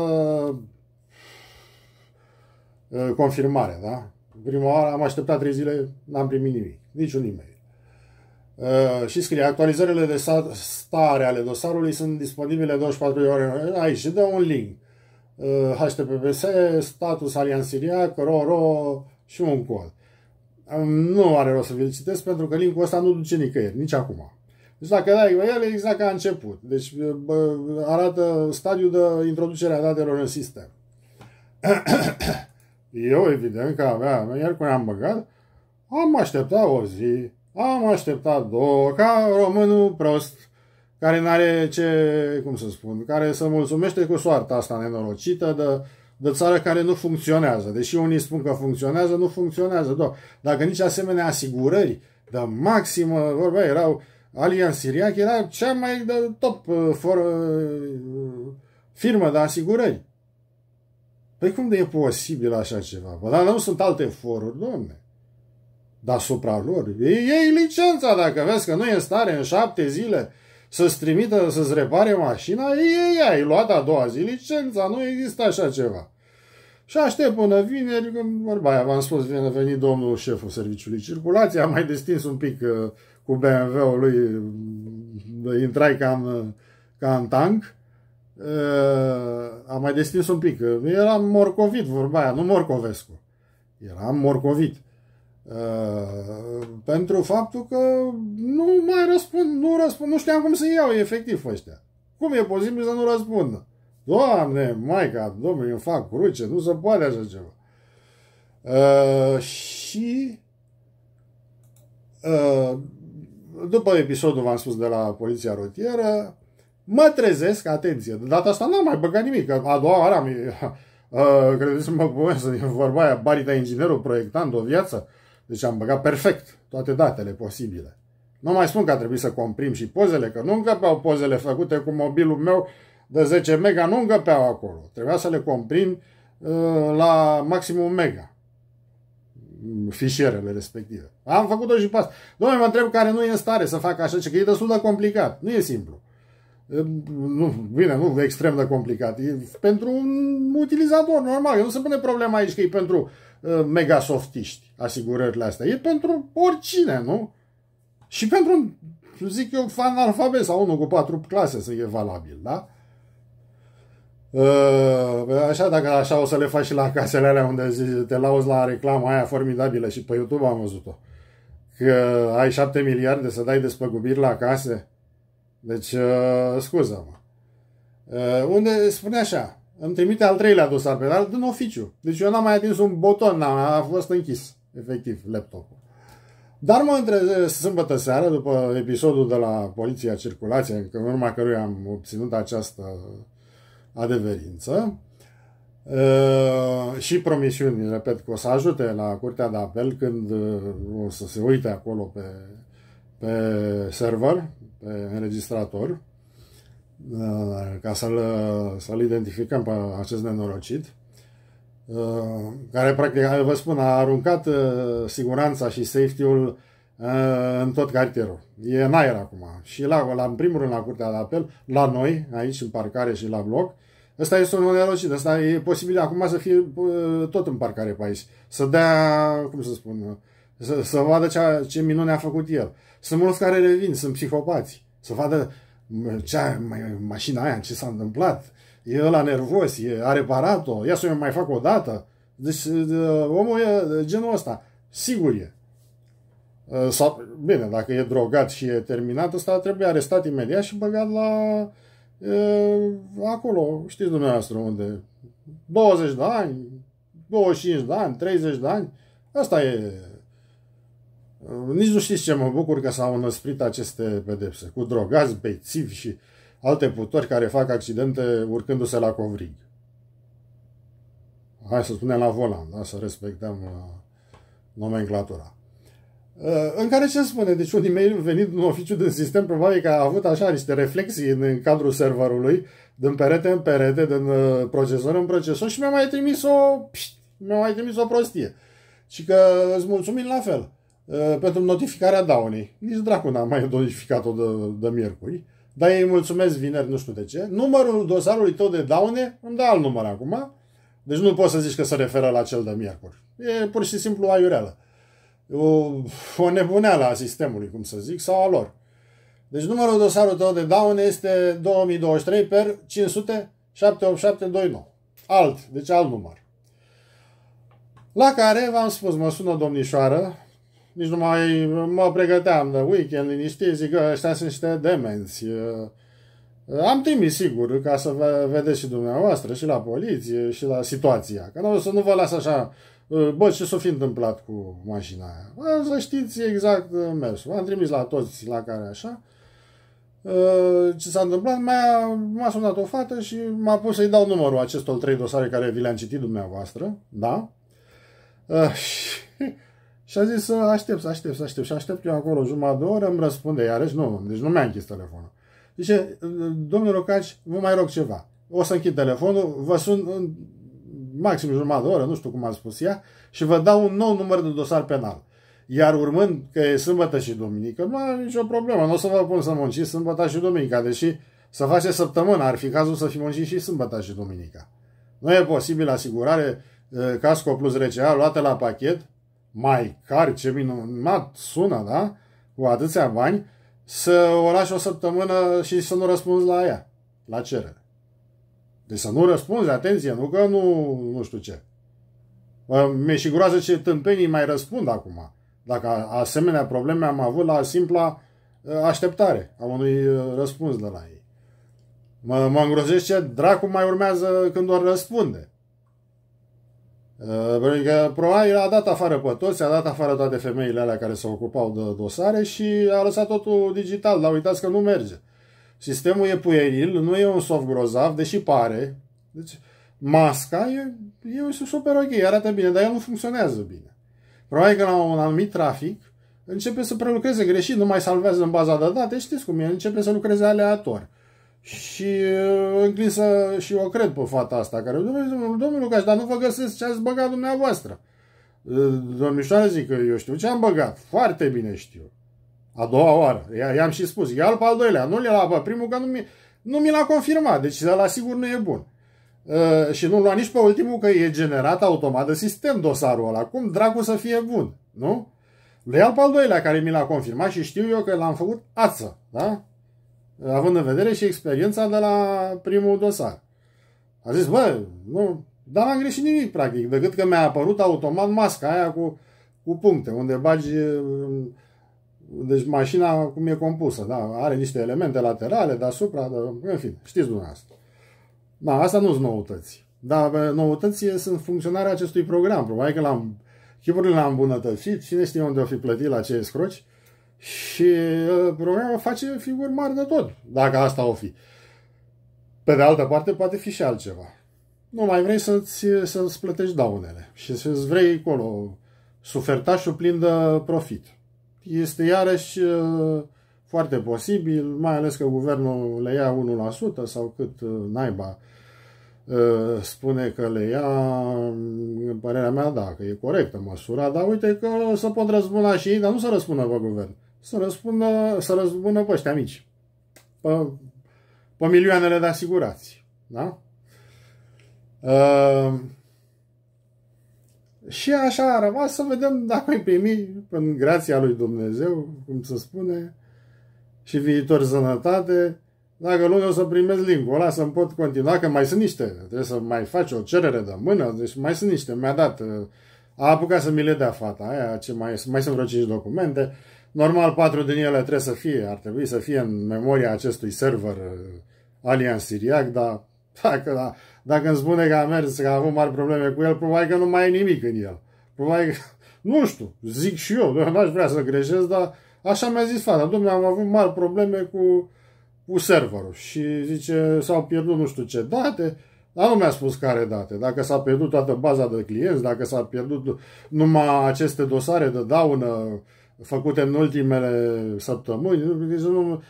Ă, confirmarea, da? Prima oară am așteptat trei zile, n-am primit nimic, niciun e-mail. Uh, și scrie, actualizările de stare ale dosarului sunt disponibile 24 de ore aici și dă un link. Uh, ă, HTTPS, status alian siriac, ro, ro și un cod. Um, nu are rost să vi citesc pentru că linkul ăsta nu duce nicăieri, nici acum. Deci dacă dai el e exact ca început. Deci bă, arată stadiul de introducere a datelor în sistem. Eu, evident că aveam, iar când am băgat, am așteptat o zi, am așteptat două, ca românul prost, care nu are ce, cum să spun, care se mulțumește cu soarta asta nenorocită de, de țară care nu funcționează. Deși unii spun că funcționează, nu funcționează. Doar. Dacă nici asemenea asigurări de maximă, vorba erau, Alian Siriac era cea mai de top uh, for, uh, firmă de asigurări. Păi cum de e posibil așa ceva? Bă, dar nu sunt alte foruri, domne. Deasupra lor. Ei licența dacă vezi că nu e în stare în șapte zile să-ți trimită, să-ți repare mașina, ei, ai luat a doua zi licența, nu există așa ceva. Și aștept până vineri, când vorba aia, v-am spus, vine venit domnul șeful serviciului circulație, am mai destins un pic uh, cu BMW-ul lui, uh, intrai cam, uh, cam ca tank, Uh, am mai destins un pic. Eram morcovit, vorba aia, nu morcovescu. Eram morcovit. Uh, pentru faptul că nu mai răspund, nu răspund, nu știam cum să iau efectiv ăștia. Cum e posibil să nu răspundă? Doamne, maica, domnule, îmi fac cruce, nu se poate așa ceva. Uh, și uh, după episodul, v-am spus, de la Poliția Rutieră, Mă trezesc, atenție, de data asta n-am mai băgat nimic, a doua oară am... Uh, credeți-mă cu să din vorba aia, barita inginerul proiectant o viață. Deci am băgat perfect toate datele posibile. Nu mai spun că a trebuit să comprim și pozele, că nu încăpeau pozele făcute cu mobilul meu de 10 mega, nu încăpeau acolo. Trebuia să le comprim uh, la maximum mega mm, fișierele respective. Am făcut-o și pas. Domnule, mă întreb care nu e în stare să facă așa, că e destul de complicat. Nu e simplu nu, bine, nu extrem de complicat. E pentru un utilizator normal. Nu se pune problema aici că e pentru mega softiști asigurările astea. E pentru oricine, nu? Și pentru, zic eu, fan alfabet sau unul cu patru clase să fie valabil, da? așa, dacă așa o să le faci și la casele alea unde te lauzi la reclama aia formidabilă și pe YouTube am văzut-o. Că ai șapte miliarde să dai despăgubiri la case deci, uh, scuză-mă. Uh, unde spune așa, îmi trimite al treilea dosar penal din oficiu. Deci eu n-am mai atins un buton, n-am, a fost închis, efectiv, laptopul. Dar mă între sâmbătă seară, după episodul de la Poliția Circulație, în urma căruia am obținut această adeverință, Uh, și promisiuni, repet, că o să ajute la Curtea de Apel când uh, o să se uite acolo pe pe server, pe înregistrator, uh, ca să-l, să-l identificăm pe acest nenorocit, uh, care, practic, vă spun, a aruncat uh, siguranța și safety-ul în tot cartierul. E în aer acum. Și la, la, în primul rând la Curtea de Apel, la noi, aici în parcare și la bloc, Ăsta este un nenorocit, ăsta e posibil acum să fie tot în parcare pe aici. Să dea, cum să spun, să, să vadă ce, ce minune a făcut el. Sunt mulți care revin, sunt psihopați. Să vadă cea, mașina aia, ce s-a întâmplat. E la nervos, e, a reparat-o, ia să o mai fac o dată. Deci omul e genul ăsta. Sigur e. Ă, sau, bine, dacă e drogat și e terminat, ăsta trebuie arestat imediat și băgat la e, acolo, știți dumneavoastră unde, 20 de ani, 25 de ani, 30 de ani, asta e nici nu știți ce mă bucur că s-au înăsprit aceste pedepse, cu drogați, bețivi și alte putori care fac accidente urcându-se la covrig. Hai să spunem la volan, da? să respectăm uh, nomenclatura. Uh, în care ce spune? Deci un e-mail venit în oficiu din sistem, probabil că a avut așa niște reflexii în cadrul serverului, din perete în perete, din uh, procesor în procesor și mi-a mai trimis o, mi-a mai trimis o prostie. Și că îți mulțumim la fel. Eh, pentru notificarea daunei. Nici dracu n-am mai notificat-o de, de miercuri. Dar ei mulțumesc vineri, nu știu de ce. Numărul dosarului tău de daune, îmi dă alt număr acum. Deci nu poți să zici că se referă la cel de miercuri. E pur și simplu aiureală. O, o nebuneală a sistemului, cum să zic, sau a lor. Deci numărul dosarului tău de daune este 2023 per 500 78729. Alt, deci alt număr. La care v-am spus, mă sună domnișoară, nici nu mai mă pregăteam de weekend liniștit, zic că ăștia sunt niște demenți. Uh, am trimis, sigur, ca să vedeți și dumneavoastră, și la poliție, și la situația. Că nu, să nu vă las așa, uh, bă, ce s-a fi întâmplat cu mașina aia? Bă, să știți exact uh, mersul. Am trimis la toți la care așa. Ce s-a întâmplat? M-a, m-a sunat o fată și m-a pus să-i dau numărul acestor trei dosare care vi le-am citit dumneavoastră. Da? Uh, și și a zis să aștept, să aștept, să aștept. Și aștept eu acolo jumătate de oră, îmi răspunde iarăși, nu, deci nu mi-a închis telefonul. Zice, domnul Rocaci, vă mai rog ceva. O să închid telefonul, vă sun în maxim jumătate de oră, nu știu cum a spus ea, și vă dau un nou număr de dosar penal. Iar urmând că e sâmbătă și duminică, nu are nicio problemă, nu o să vă pun să munciți sâmbătă și duminica, deși să face săptămână, ar fi cazul să fi muncit și sâmbătă și duminica. Nu e posibil asigurare eh, casco plus RCA luate la pachet, mai cari, ce minunat sună, da? Cu atâția bani, să o lași o săptămână și să nu răspunzi la ea, la cerere. Deci să nu răspunzi, atenție, nu că nu, nu știu ce. Mi-e și groază ce tâmpenii mai răspund acum. Dacă asemenea probleme am avut la simpla ă, așteptare a unui ă, răspuns de la ei. Mă, mă îngrozește ce dracu mai urmează când doar răspunde. Uh, pentru că probabil a dat afară pe toți, a dat afară toate femeile alea care se ocupau de dosare și a lăsat totul digital, dar uitați că nu merge. Sistemul e pueril, nu e un soft grozav, deși pare. Deci, masca e, e super ok, arată bine, dar el nu funcționează bine. Probabil că la un anumit trafic începe să prelucreze greșit, nu mai salvează în baza de date, știți cum e, începe să lucreze aleator. Și uh, înclin să, și o cred pe fata asta care, domnul Lucaș, dar nu vă găsesc ce ați băgat dumneavoastră. Uh, domnișoară zic că eu știu ce am băgat, foarte bine știu. A doua oară, i-am și spus, ia pe al doilea, nu-l la pe primul că nu mi, nu mi l-a confirmat, deci la sigur nu e bun. Uh, și nu lua nici pe ultimul că e generat automat de sistem dosarul ăla. Cum dracu să fie bun, nu? Le iau pe al doilea care mi l-a confirmat și știu eu că l-am făcut ață, da? având în vedere și experiența de la primul dosar. A zis, bă, nu, dar n-am greșit nimic, practic, decât că mi-a apărut automat masca aia cu, cu puncte, unde bagi deci mașina cum e compusă, da, are niște elemente laterale, deasupra, da, în fine, știți dumneavoastră. Da, asta nu sunt noutăți. Dar noutăți sunt funcționarea acestui program. Probabil că l-am, chipurile l-am îmbunătățit, cine știe unde o fi plătit la ce scroci, și uh, problema face figuri mari de tot, dacă asta o fi. Pe de altă parte, poate fi și altceva. Nu mai vrei să-ți, să-ți plătești daunele și să-ți vrei acolo sufertașul plin de profit. Este iarăși uh, foarte posibil, mai ales că guvernul le ia 1% sau cât uh, naiba spune că le ia, în părerea mea, da, că e corectă măsura, dar uite că se pot răzbuna și ei, dar nu se răspună pe guvern să răspundă, să răzbună pe ăștia mici, pe, pe milioanele de asigurați. Da? Uh, și așa a rămas să vedem dacă îi primi în grația lui Dumnezeu, cum se spune, și viitor sănătate, dacă nu, o să primez linkul ăla să-mi pot continua, că mai sunt niște, trebuie să mai faci o cerere de mână, deci mai sunt niște, mi-a dat, a apucat să mi le dea fata aia, ce mai, mai sunt vreo 5 documente, Normal, patru din ele trebuie să fie, ar trebui să fie în memoria acestui server uh, Alien Siriac, dar dacă, dacă îmi spune că a mers, că a avut mari probleme cu el, probabil că nu mai e nimic în el. Probabil că, nu știu, zic și eu, n-aș vrea să greșesc, dar așa mi-a zis fata. Domnule, am avut mari probleme cu, cu serverul și zice, s-au pierdut nu știu ce date, dar nu mi-a spus care date. Dacă s-a pierdut toată baza de clienți, dacă s-a pierdut numai aceste dosare de daună, făcute în ultimele săptămâni. Deci, nu,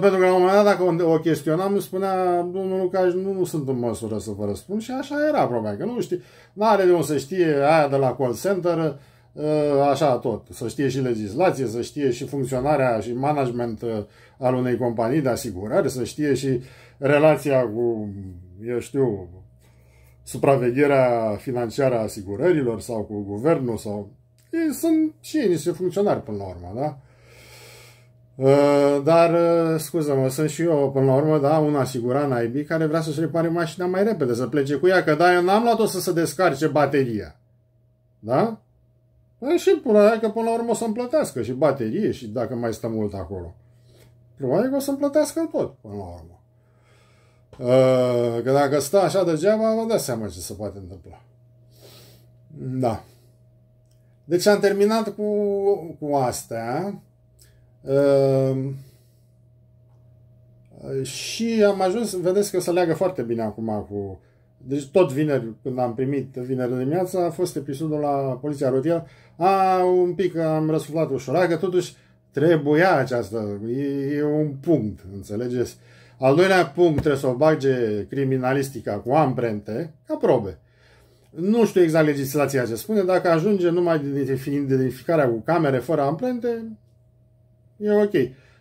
pentru că la un moment dat, dacă o chestionam, îmi spunea domnul Lucaș, nu, nu sunt în măsură să vă răspund și așa era problema, că nu știi, nu are de unde să știe aia de la call center, așa tot, să știe și legislație, să știe și funcționarea și management al unei companii de asigurare, să știe și relația cu, eu știu, supravegherea financiară a asigurărilor sau cu guvernul sau ei sunt și ei niște funcționari până la urmă, da? Ă, dar, ă, scuză-mă, sunt și eu, până la urmă, da, un asigurat IB care vrea să-și repare mașina mai repede, să plece cu ea, că da, eu n-am luat-o să se descarce bateria. Da? Da și pula aia că până la urmă o să-mi plătească și baterie și dacă mai stă mult acolo. Probabil că o să-mi plătească tot, până la urmă. Ă, că dacă stă așa degeaba, vă dați seama ce se poate întâmpla. Da. Deci am terminat cu, cu astea. Uh, și am ajuns, vedeți că se leagă foarte bine acum cu... Deci tot vineri, când am primit vineri dimineața, a fost episodul la Poliția Rutieră. A, un pic am răsuflat ușor, că totuși trebuia aceasta. E, e un punct, înțelegeți? Al doilea punct trebuie să o bage criminalistica cu amprente, ca probe. Nu știu exact legislația ce spune, dacă ajunge numai fiind identificarea cu camere fără amprente, e ok.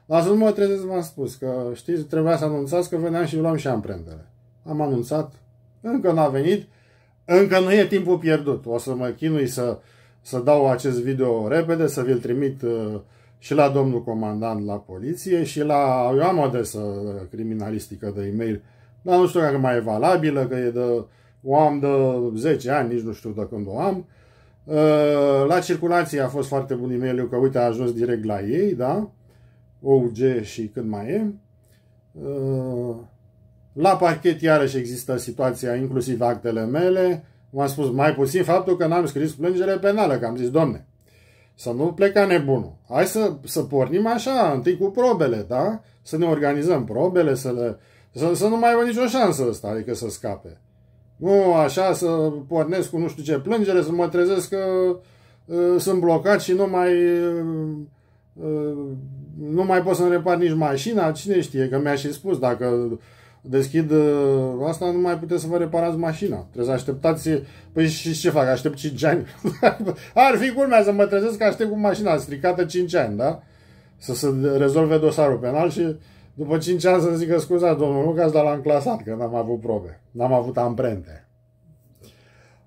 La să mă trezesc, v-am spus că, știți, trebuia să anunțați că veneam și luam și amprentele. Am anunțat, încă n-a venit, încă nu e timpul pierdut. O să mă chinui să, să dau acest video repede, să vi-l trimit uh, și la domnul comandant la poliție și la... Eu am o adresă criminalistică de e-mail, dar nu știu dacă mai e valabilă, că e de o am de 10 ani, nici nu știu de când o am. Ă, la circulație a fost foarte bun e că uite a ajuns direct la ei, da? OUG și când mai e. Ă, la parchet iarăși există situația, inclusiv actele mele. M-am spus mai puțin faptul că n-am scris plângere penală, că am zis, domne, să nu pleca nebunul. Hai să, să pornim așa, întâi cu probele, da? Să ne organizăm probele, să, le, să, să nu mai aibă nicio șansă asta, adică să scape. Nu așa să pornesc cu nu știu ce plângere, să mă trezesc că ă, sunt blocat și nu mai, ă, nu mai pot să-mi repar nici mașina. Cine știe, că mi-a și spus, dacă deschid ă, asta, nu mai puteți să vă reparați mașina. Trebuie să așteptați... Păi și ce fac? Aștept 5 ani? Ar fi culmea să mă trezesc că aștept cu mașina stricată 5 ani, da? Să se rezolve dosarul penal și după 5 ani să zică, scuza, domnul Lucas, dar l-am clasat, că adică n-am avut probe, n-am avut amprente.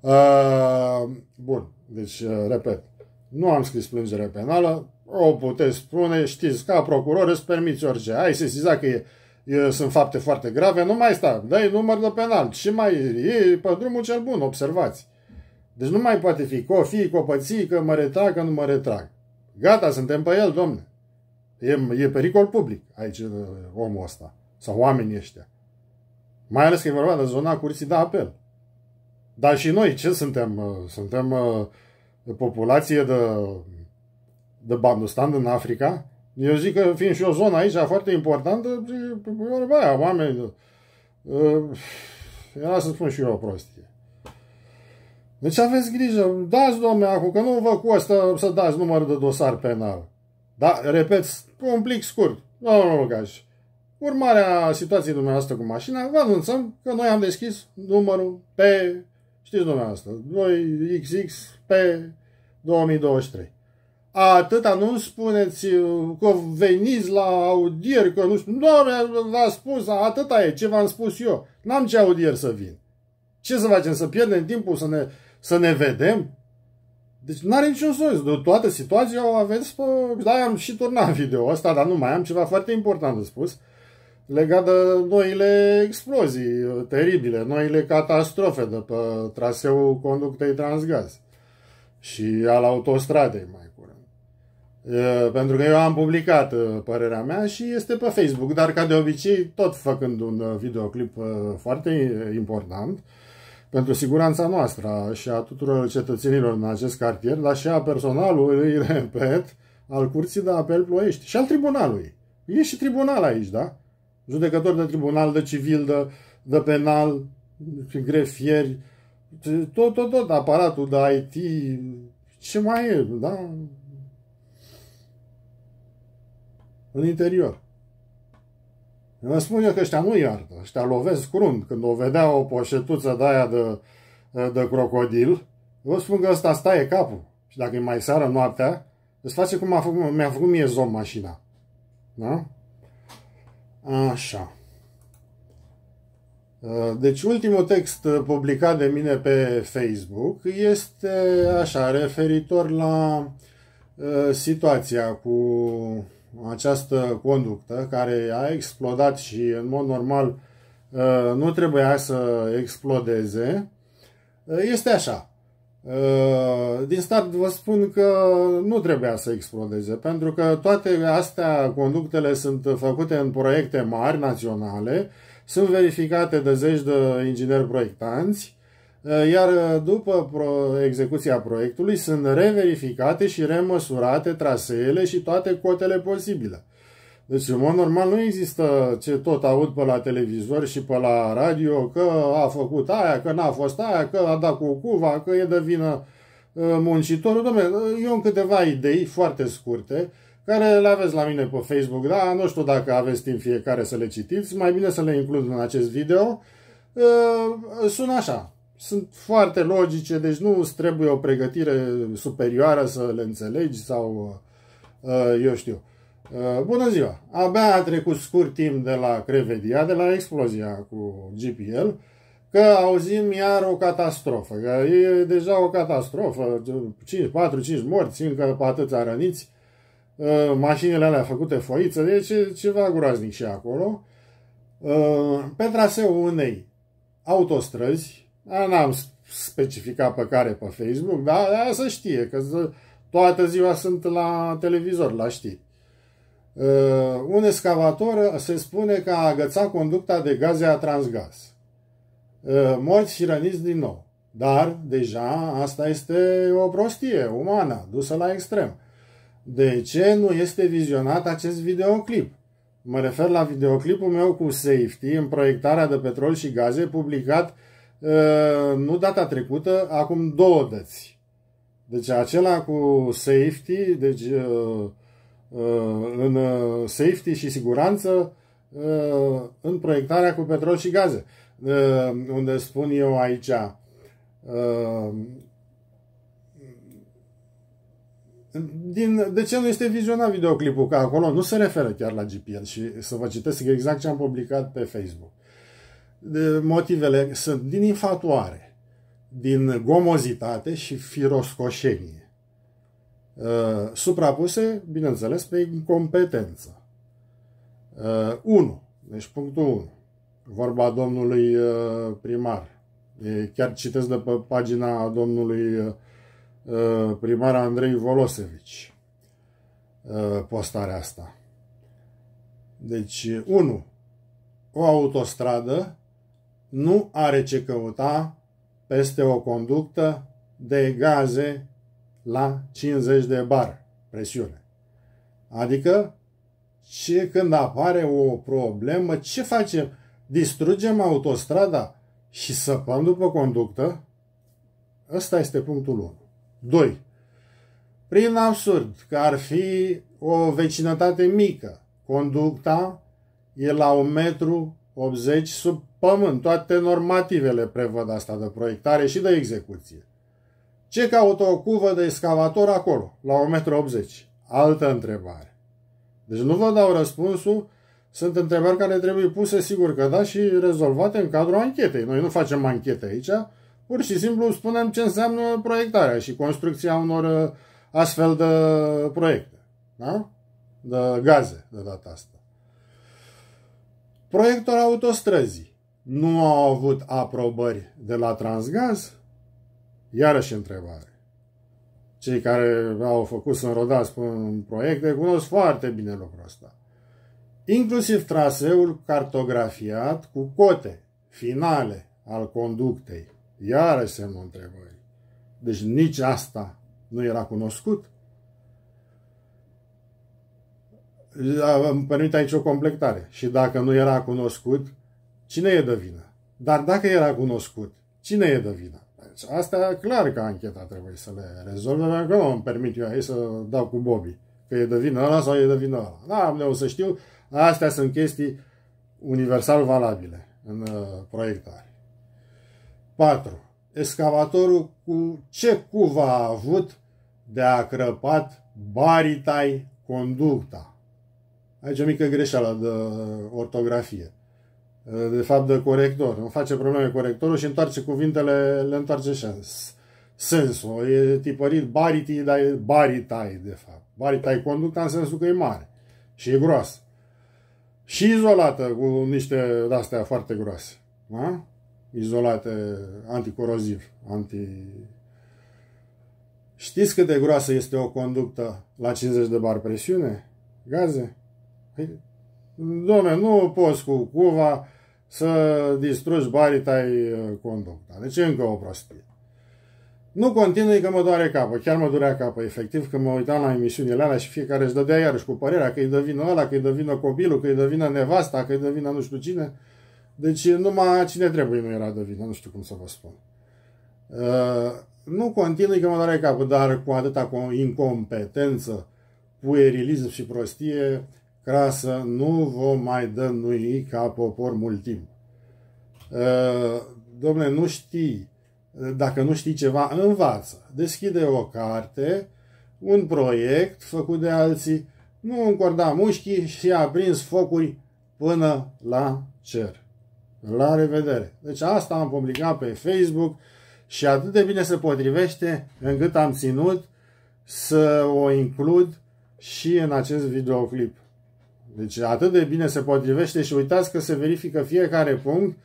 Uh, bun, deci, uh, repet, nu am scris plângere penală, o puteți spune, știți, ca procuror îți permiți orice. Ai sesizat că e, e, sunt fapte foarte grave, nu mai sta, dai număr de penal și mai e pe drumul cel bun, observați. Deci nu mai poate fi că fi, că că mă retrag, că nu mă retrag. Gata, suntem pe el, domne. E, e pericol public aici uh, omul ăsta. Sau oamenii ăștia. Mai ales că e vorba de zona curții de apel. Dar și noi ce suntem? Uh, suntem uh, populație de, de Bandustan în Africa? Eu zic că fiind și o zonă aici foarte importantă, vorba aia, oameni... Era să spun și eu o prostie. Deci aveți grijă, dați domne acum, că nu vă costă să dați număr de dosar penal. Da, repet, un plic scurt, domnul Lucaș. Urmarea situației dumneavoastră cu mașina, vă anunțăm că noi am deschis numărul pe, știți dumneavoastră, 2XX pe 2023. Atât nu spuneți că veniți la audieri, că nu știu, doamne, v-a spus, atâta e, ce v-am spus eu. N-am ce audier să vin. Ce să facem, să pierdem timpul, să ne, să ne vedem? Deci nu are niciun sens. De toată situația o aveți pe... Da, am și turnat video asta, dar nu mai am ceva foarte important de spus legat de noile explozii uh, teribile, noile catastrofe de pe traseul conductei Transgaz și al autostradei mai curând. Pentru că eu am publicat uh, părerea mea și este pe Facebook, dar ca de obicei, tot făcând un uh, videoclip foarte important, pentru siguranța noastră și a tuturor cetățenilor în acest cartier, dar și a personalului, repet, al Curții de Apel Ploiești și al Tribunalului. E și tribunal aici, da? Judecător de tribunal, de civil, de, de penal, grefieri, tot, tot, tot, aparatul de IT, ce mai e, da? În interior. Vă spun eu că ăștia nu iartă, ăștia lovesc crunt. Când o vedea o poșetuță de aia de, de crocodil, vă spun că ăsta staie capul. Și dacă e mai seară noaptea, îți face cum mi-a făcut, mi făcut mie zon mașina. Da? Așa. Ă, deci ultimul text publicat de mine pe Facebook este așa, referitor la uh, situația cu această conductă care a explodat și în mod normal uh, nu trebuia să explodeze, uh, este așa. Uh, din start vă spun că nu trebuia să explodeze, pentru că toate astea, conductele sunt făcute în proiecte mari, naționale, sunt verificate de zeci de ingineri proiectanți, Eh, iar eh, după execuția proiectului sunt reverificate și remăsurate traseele și toate cotele posibile. Deci, în mod normal, nu există ce tot aud pe la televizor și pe la radio că a făcut aia, că n-a fost aia, că a dat cu cuva, că e de vină eh, muncitorul. Dom'le, eu am câteva idei foarte scurte care le aveți la mine pe Facebook, da? Nu știu dacă aveți timp fiecare să le citiți, mai bine să le includ în acest video. Sunt așa sunt foarte logice, deci nu îți trebuie o pregătire superioară să le înțelegi sau uh, eu știu. Uh, bună ziua! Abia a trecut scurt timp de la Crevedia, de la explozia cu GPL, că auzim iar o catastrofă. Că e deja o catastrofă, 4-5 morți, încă atâția răniți, uh, mașinile alea făcute foiță, deci ceva groaznic și acolo. Pe traseul unei autostrăzi, N-am specificat pe care pe Facebook, dar aia să știe, că toată ziua sunt la televizor, la știri. Uh, un escavator uh, se spune că a agățat conducta de gaze a transgaz. Uh, morți și răniți din nou. Dar, deja, asta este o prostie umană, dusă la extrem. De ce nu este vizionat acest videoclip? Mă refer la videoclipul meu cu Safety în proiectarea de petrol și gaze publicat Ă, nu data trecută, acum două dăți. Deci acela cu safety, deci ă, ă, în safety și siguranță în proiectarea cu petrol și gaze. Unde spun eu aici din, de ce nu este vizionat videoclipul? Că acolo nu se referă chiar la GPL și să vă citesc exact ce am publicat pe Facebook motivele sunt din infatuare, din gomozitate și firoscoșenie, uh, suprapuse, bineînțeles, pe incompetență. 1. Uh, deci punctul 1. Vorba domnului uh, primar. Chiar citesc de pe pagina domnului primar Andrei Volosevici postarea asta. Deci, 1. O autostradă nu are ce căuta peste o conductă de gaze la 50 de bar presiune. Adică, ce, când apare o problemă, ce facem? Distrugem autostrada și săpăm după conductă? Ăsta este punctul 1. 2. Prin absurd, că ar fi o vecinătate mică, conducta e la 1,80 m sub pământ, toate normativele prevăd asta de proiectare și de execuție. Ce caută o cuvă de excavator acolo, la 1,80 m? Altă întrebare. Deci nu vă dau răspunsul, sunt întrebări care trebuie puse, sigur că da, și rezolvate în cadrul anchetei. Noi nu facem anchete aici, pur și simplu spunem ce înseamnă proiectarea și construcția unor uh, astfel de proiecte. Da? De gaze, de data asta. Proiectul autostrăzii nu au avut aprobări de la Transgaz? Iarăși întrebare. Cei care au făcut să înrodați proiect de cunosc foarte bine lucrul ăsta. Inclusiv traseul cartografiat cu cote finale al conductei. Iarăși semnul întrebării. Deci nici asta nu era cunoscut. Îmi permit aici o completare. Și dacă nu era cunoscut, Cine e de vină? Dar dacă era cunoscut, cine e de vină? Deci astea clar că ancheta trebuie să le rezolve, pentru că nu îmi permit eu aici să dau cu Bobby. Că e de vină ăla sau e de vină ăla. Da, am să știu. Astea sunt chestii universal valabile în uh, proiectare. 4. Escavatorul cu ce cuva a avut de a crăpat baritai conducta? Aici o mică greșeală de uh, ortografie. Eh, de fapt de corector. Îmi face probleme corectorul și întoarce cuvintele, le întoarce sens. Sensul. E tipărit barity, dar e baritai, de fapt. Baritai conducta în sensul că e mare și e groasă. Și izolată cu niște astea foarte groase. Da? Izolate, anticoroziv, anti... Știți cât de groasă este o conductă la 50 de bar presiune? Gaze? Păi, Domne, nu poți cu cuva să distrugi barii tai uh, conducta. Deci încă o prostie. Nu continui că mă doare capul, chiar mă durea capul, efectiv, că mă uitam la emisiunile alea și fiecare își dădea iarăși cu părerea că îi dă vină ăla, că îi dă vină copilul, că îi dă vină nevasta, că îi dă vină nu știu cine. Deci numai cine trebuie nu era de vină, nu știu cum să vă spun. Uh, nu continui că mă doare capul, dar cu atâta incompetență, puerilism și prostie, crasă nu vă mai dănui ca popor mult timp. Uh, domnule, nu știi, uh, dacă nu știi ceva, învață. Deschide o carte, un proiect făcut de alții, nu încorda mușchii și a prins focuri până la cer. La revedere! Deci asta am publicat pe Facebook și atât de bine se potrivește încât am ținut să o includ și în acest videoclip. Deci atât de bine se potrivește și uitați că se verifică fiecare punct,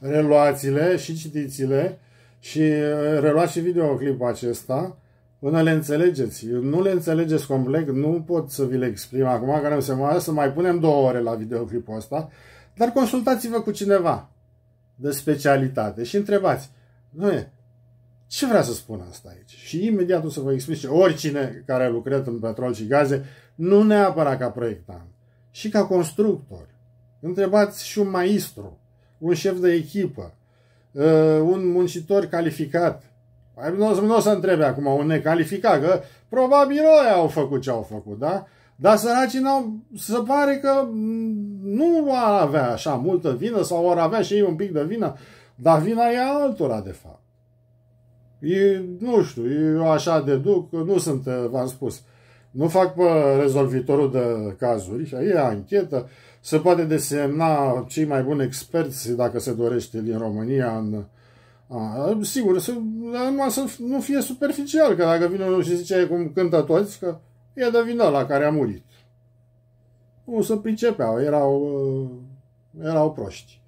reluațiile și citiți-le și uh, reluați și videoclipul acesta până le înțelegeți. Nu le înțelegeți complet, nu pot să vi le exprim acum, că nu se mai să mai punem două ore la videoclipul ăsta, dar consultați-vă cu cineva de specialitate și întrebați, nu e, ce vrea să spun asta aici? Și imediat o să vă explice oricine care a lucrat în petrol și gaze, nu neapărat ca proiectant și ca constructor. Întrebați și un maestru, un șef de echipă, uh, un muncitor calificat. Păi, nu o să întrebe acum un necalificat, că probabil ăia au făcut ce au făcut, da? Dar săracii n-au, se pare că nu ar avea așa multă vină sau ar avea și ei un pic de vină, dar vina e altora, de fapt. E, nu știu, eu așa deduc, nu sunt, v-am spus, uh, nu fac pe rezolvitorul de cazuri, e anchetă, se poate desemna cei mai buni experți, dacă se dorește, din România în... A, sigur, să, numai să nu fie superficial, că dacă vine unul și zice cum cântă toți, că e de vină la care a murit. Nu se pricepeau, erau, erau proști.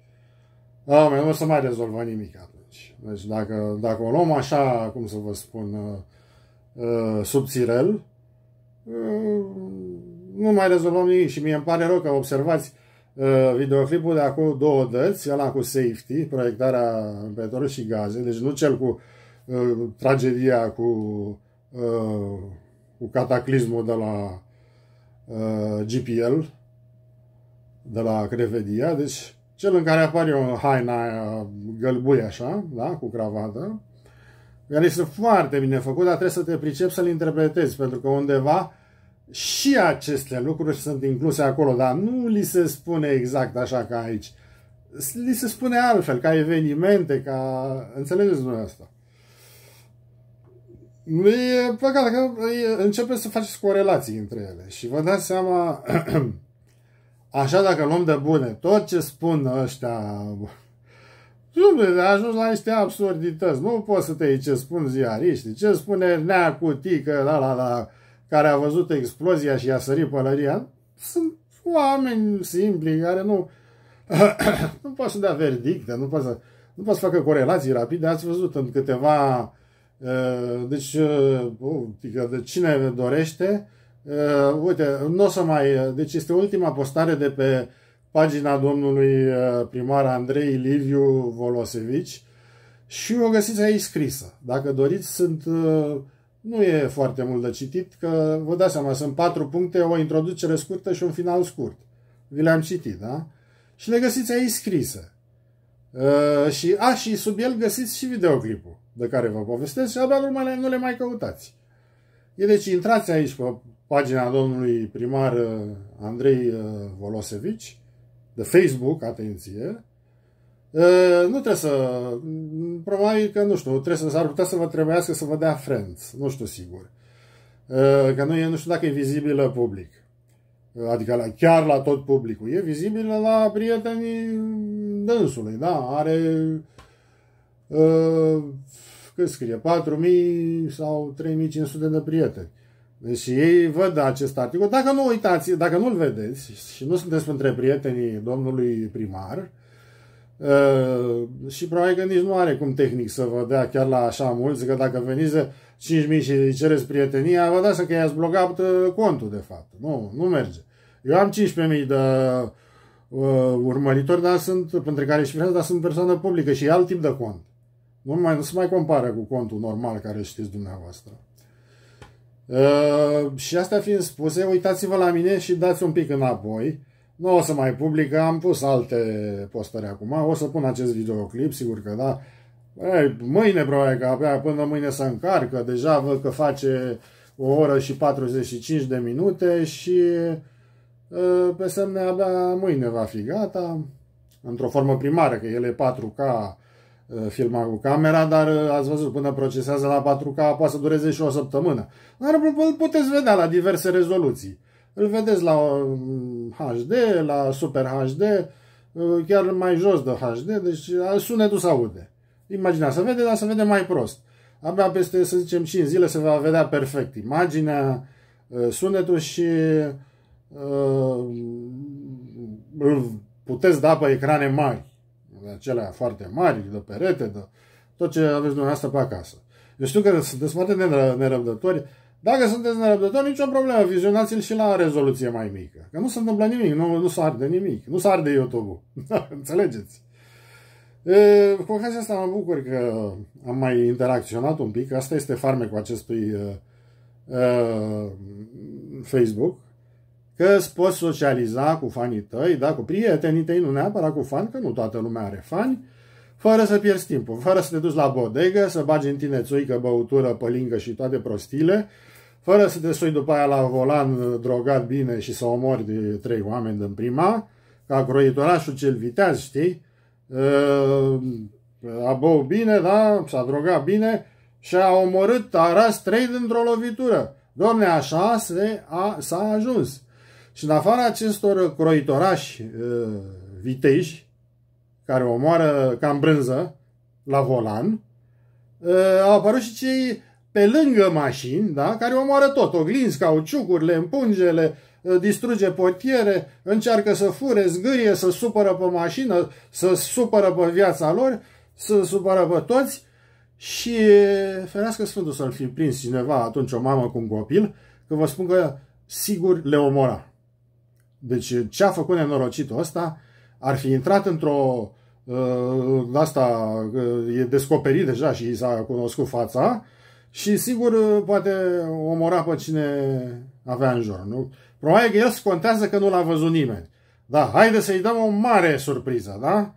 Oameni, nu se mai rezolvă nimic atunci. Deci dacă, dacă o luăm așa, cum să vă spun, uh, uh, subțirel, Mm, nu mai rezolvăm nimic și mie îmi pare rău că observați uh, videoclipul de acolo două dăți, ăla cu safety, proiectarea în petrol și gaze, deci nu cel cu uh, tragedia cu, uh, cu cataclismul de la GPL, de la Crevedia, deci cel în care apare o haină gălbuie așa, da, cu cravată, care este foarte bine făcut, dar trebuie să te pricepi să-l interpretezi, pentru că undeva și aceste lucruri sunt incluse acolo, dar nu li se spune exact așa ca aici. Li se spune altfel, ca evenimente, ca... Înțelegeți dumneavoastră? E păcat că începeți să faceți corelații între ele și vă dați seama, așa dacă luăm de bune, tot ce spun ăștia, Dumnezeu, ajuns la niște absurdități. Nu poți să te iei ce spun ziariștii, ce spune neacutică, Cutică, la la la care a văzut explozia și a sărit pălăria, sunt oameni simpli care nu, nu pot să dea verdicte, nu pot să, nu pot să facă corelații rapide. Ați văzut în câteva... Uh, deci, uh, oh, de cine dorește, uh, uite, nu o să mai... Deci este ultima postare de pe pagina domnului primar Andrei Liviu Volosevici și o găsiți aici scrisă. Dacă doriți, sunt nu e foarte mult de citit, că vă dați seama, sunt patru puncte, o introducere scurtă și un final scurt. Vi le-am citit, da? Și le găsiți aici scrise. Uh, și, a, și sub el găsiți și videoclipul de care vă povestesc și abia urmă nu le mai căutați. E deci, intrați aici pe pagina domnului primar uh, Andrei uh, Volosevici, de Facebook, atenție, nu trebuie să... Probabil că, nu știu, trebuie să, ar putea să vă trebuiască să vă dea Friends. Nu știu sigur. Că nu, e, nu știu dacă e vizibilă public. Adică la, chiar la tot publicul. E vizibilă la prietenii dânsului, da? Are... Cât scrie? 4.000 sau 3.500 de prieteni. Deci ei văd acest articol. Dacă nu uitați, dacă nu-l vedeți și nu sunteți între prietenii domnului primar, Uh, și probabil că nici nu are cum tehnic să vă dea chiar la așa mulți, că dacă veniți de 5.000 și cereți prietenia, vă dați că i-ați blocat uh, contul, de fapt. Nu, nu merge. Eu am 15.000 de uh, urmăritori, dar sunt, printre care și vreau, dar sunt persoană publică și e alt tip de cont. Nu, mai, nu se mai compară cu contul normal care știți dumneavoastră. Uh, și astea fiind spuse, uitați-vă la mine și dați un pic înapoi nu o să mai public, am pus alte postări acum. O să pun acest videoclip, sigur că da. Ei, mâine, probabil că abia până mâine să încarcă. Deja văd că face o oră și 45 de minute și pe semne abia mâine va fi gata. Într-o formă primară, că el e 4K filmat cu camera, dar ați văzut, până procesează la 4K poate să dureze și o săptămână. Dar îl puteți vedea la diverse rezoluții. Îl vedeți la um, HD, la Super HD, uh, chiar mai jos de HD, deci uh, sunetul se aude. Imaginea se vede, dar se vede mai prost. Abia peste, să zicem, 5 zile se va vedea perfect imaginea, uh, sunetul și îl puteți da pe ecrane mari, acelea foarte mari, de perete, de tot ce aveți dumneavoastră pe acasă. Eu știu că sunteți foarte nerăbdători, dacă sunteți nerăbdători, nicio problemă, vizionați-l și la rezoluție mai mică. Că nu se întâmplă nimic, nu, nu se arde nimic, nu se arde YouTube-ul. Înțelegeți? E, cu ocazia asta mă bucur că am mai interacționat un pic. Asta este farmecul acestui uh, uh, Facebook. Că îți poți socializa cu fanii tăi, da, cu prietenii tăi, nu neapărat cu fani, că nu toată lumea are fani, fără să pierzi timpul, fără să te duci la bodegă, să bagi în tine țuică, băutură, pălingă și toate prostile, uh, fără să te sui după aia la volan drogat bine și să omori de trei oameni din prima, ca croitorașul cel viteaz, știi? Ă, a băut bine, da, s-a drogat bine și a omorât, a ras trei dintr-o lovitură. Domne, așa s-a ajuns. Și în afara acestor croitorași ă, viteji, care omoară cam brânză la volan, ă, au apărut și cei pe lângă mașini, da? care omoară tot, oglinzi, cauciucuri, le împunge, le ă, distruge portiere, încearcă să fure, zgârie, să supără pe mașină, să supără pe viața lor, să supără pe toți și ferească Sfântul să-l fi prins cineva atunci, o mamă cu un copil, că vă spun că sigur le omora. Deci ce a făcut nenorocitul ăsta ar fi intrat într-o... Ă, ă, asta e descoperit deja și s-a cunoscut fața, uh, și sigur uh, poate omora pe cine avea în jur. Nu? Probabil că el contează că nu l-a văzut nimeni. Da, haide să-i dăm o mare surpriză, da?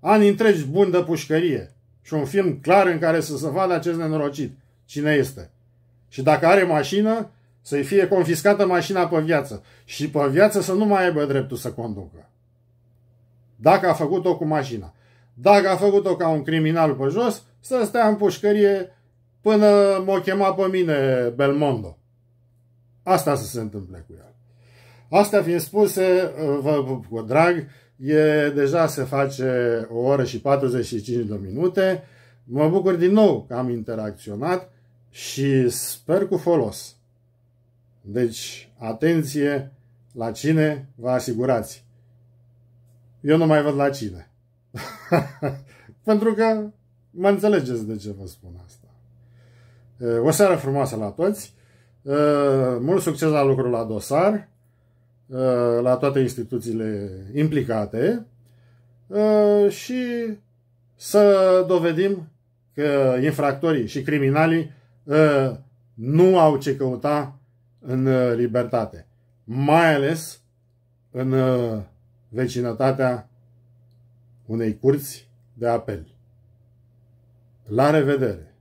Ani întregi bun de pușcărie și un film clar în care să se vadă acest nenorocit. Cine este? Și dacă are mașină, să-i fie confiscată mașina pe viață și pe viață să nu mai aibă dreptul să conducă. Dacă a făcut-o cu mașina. Dacă a făcut-o ca un criminal pe jos, să stea în pușcărie până m-o chema pe mine Belmondo. Asta să se întâmple cu el. Asta fiind spuse, vă pup cu drag, e, deja se face o oră și 45 de minute. Mă bucur din nou că am interacționat și sper cu folos. Deci, atenție la cine vă asigurați. Eu nu mai văd la cine. Pentru că mă înțelegeți de ce vă spun asta. Uh, o seară frumoasă la toți! Uh, mult succes la lucrul la dosar, uh, la toate instituțiile implicate și să dovedim că infractorii și criminalii nu au ce căuta în libertate, mai ales în vecinătatea unei curți de apel. La revedere!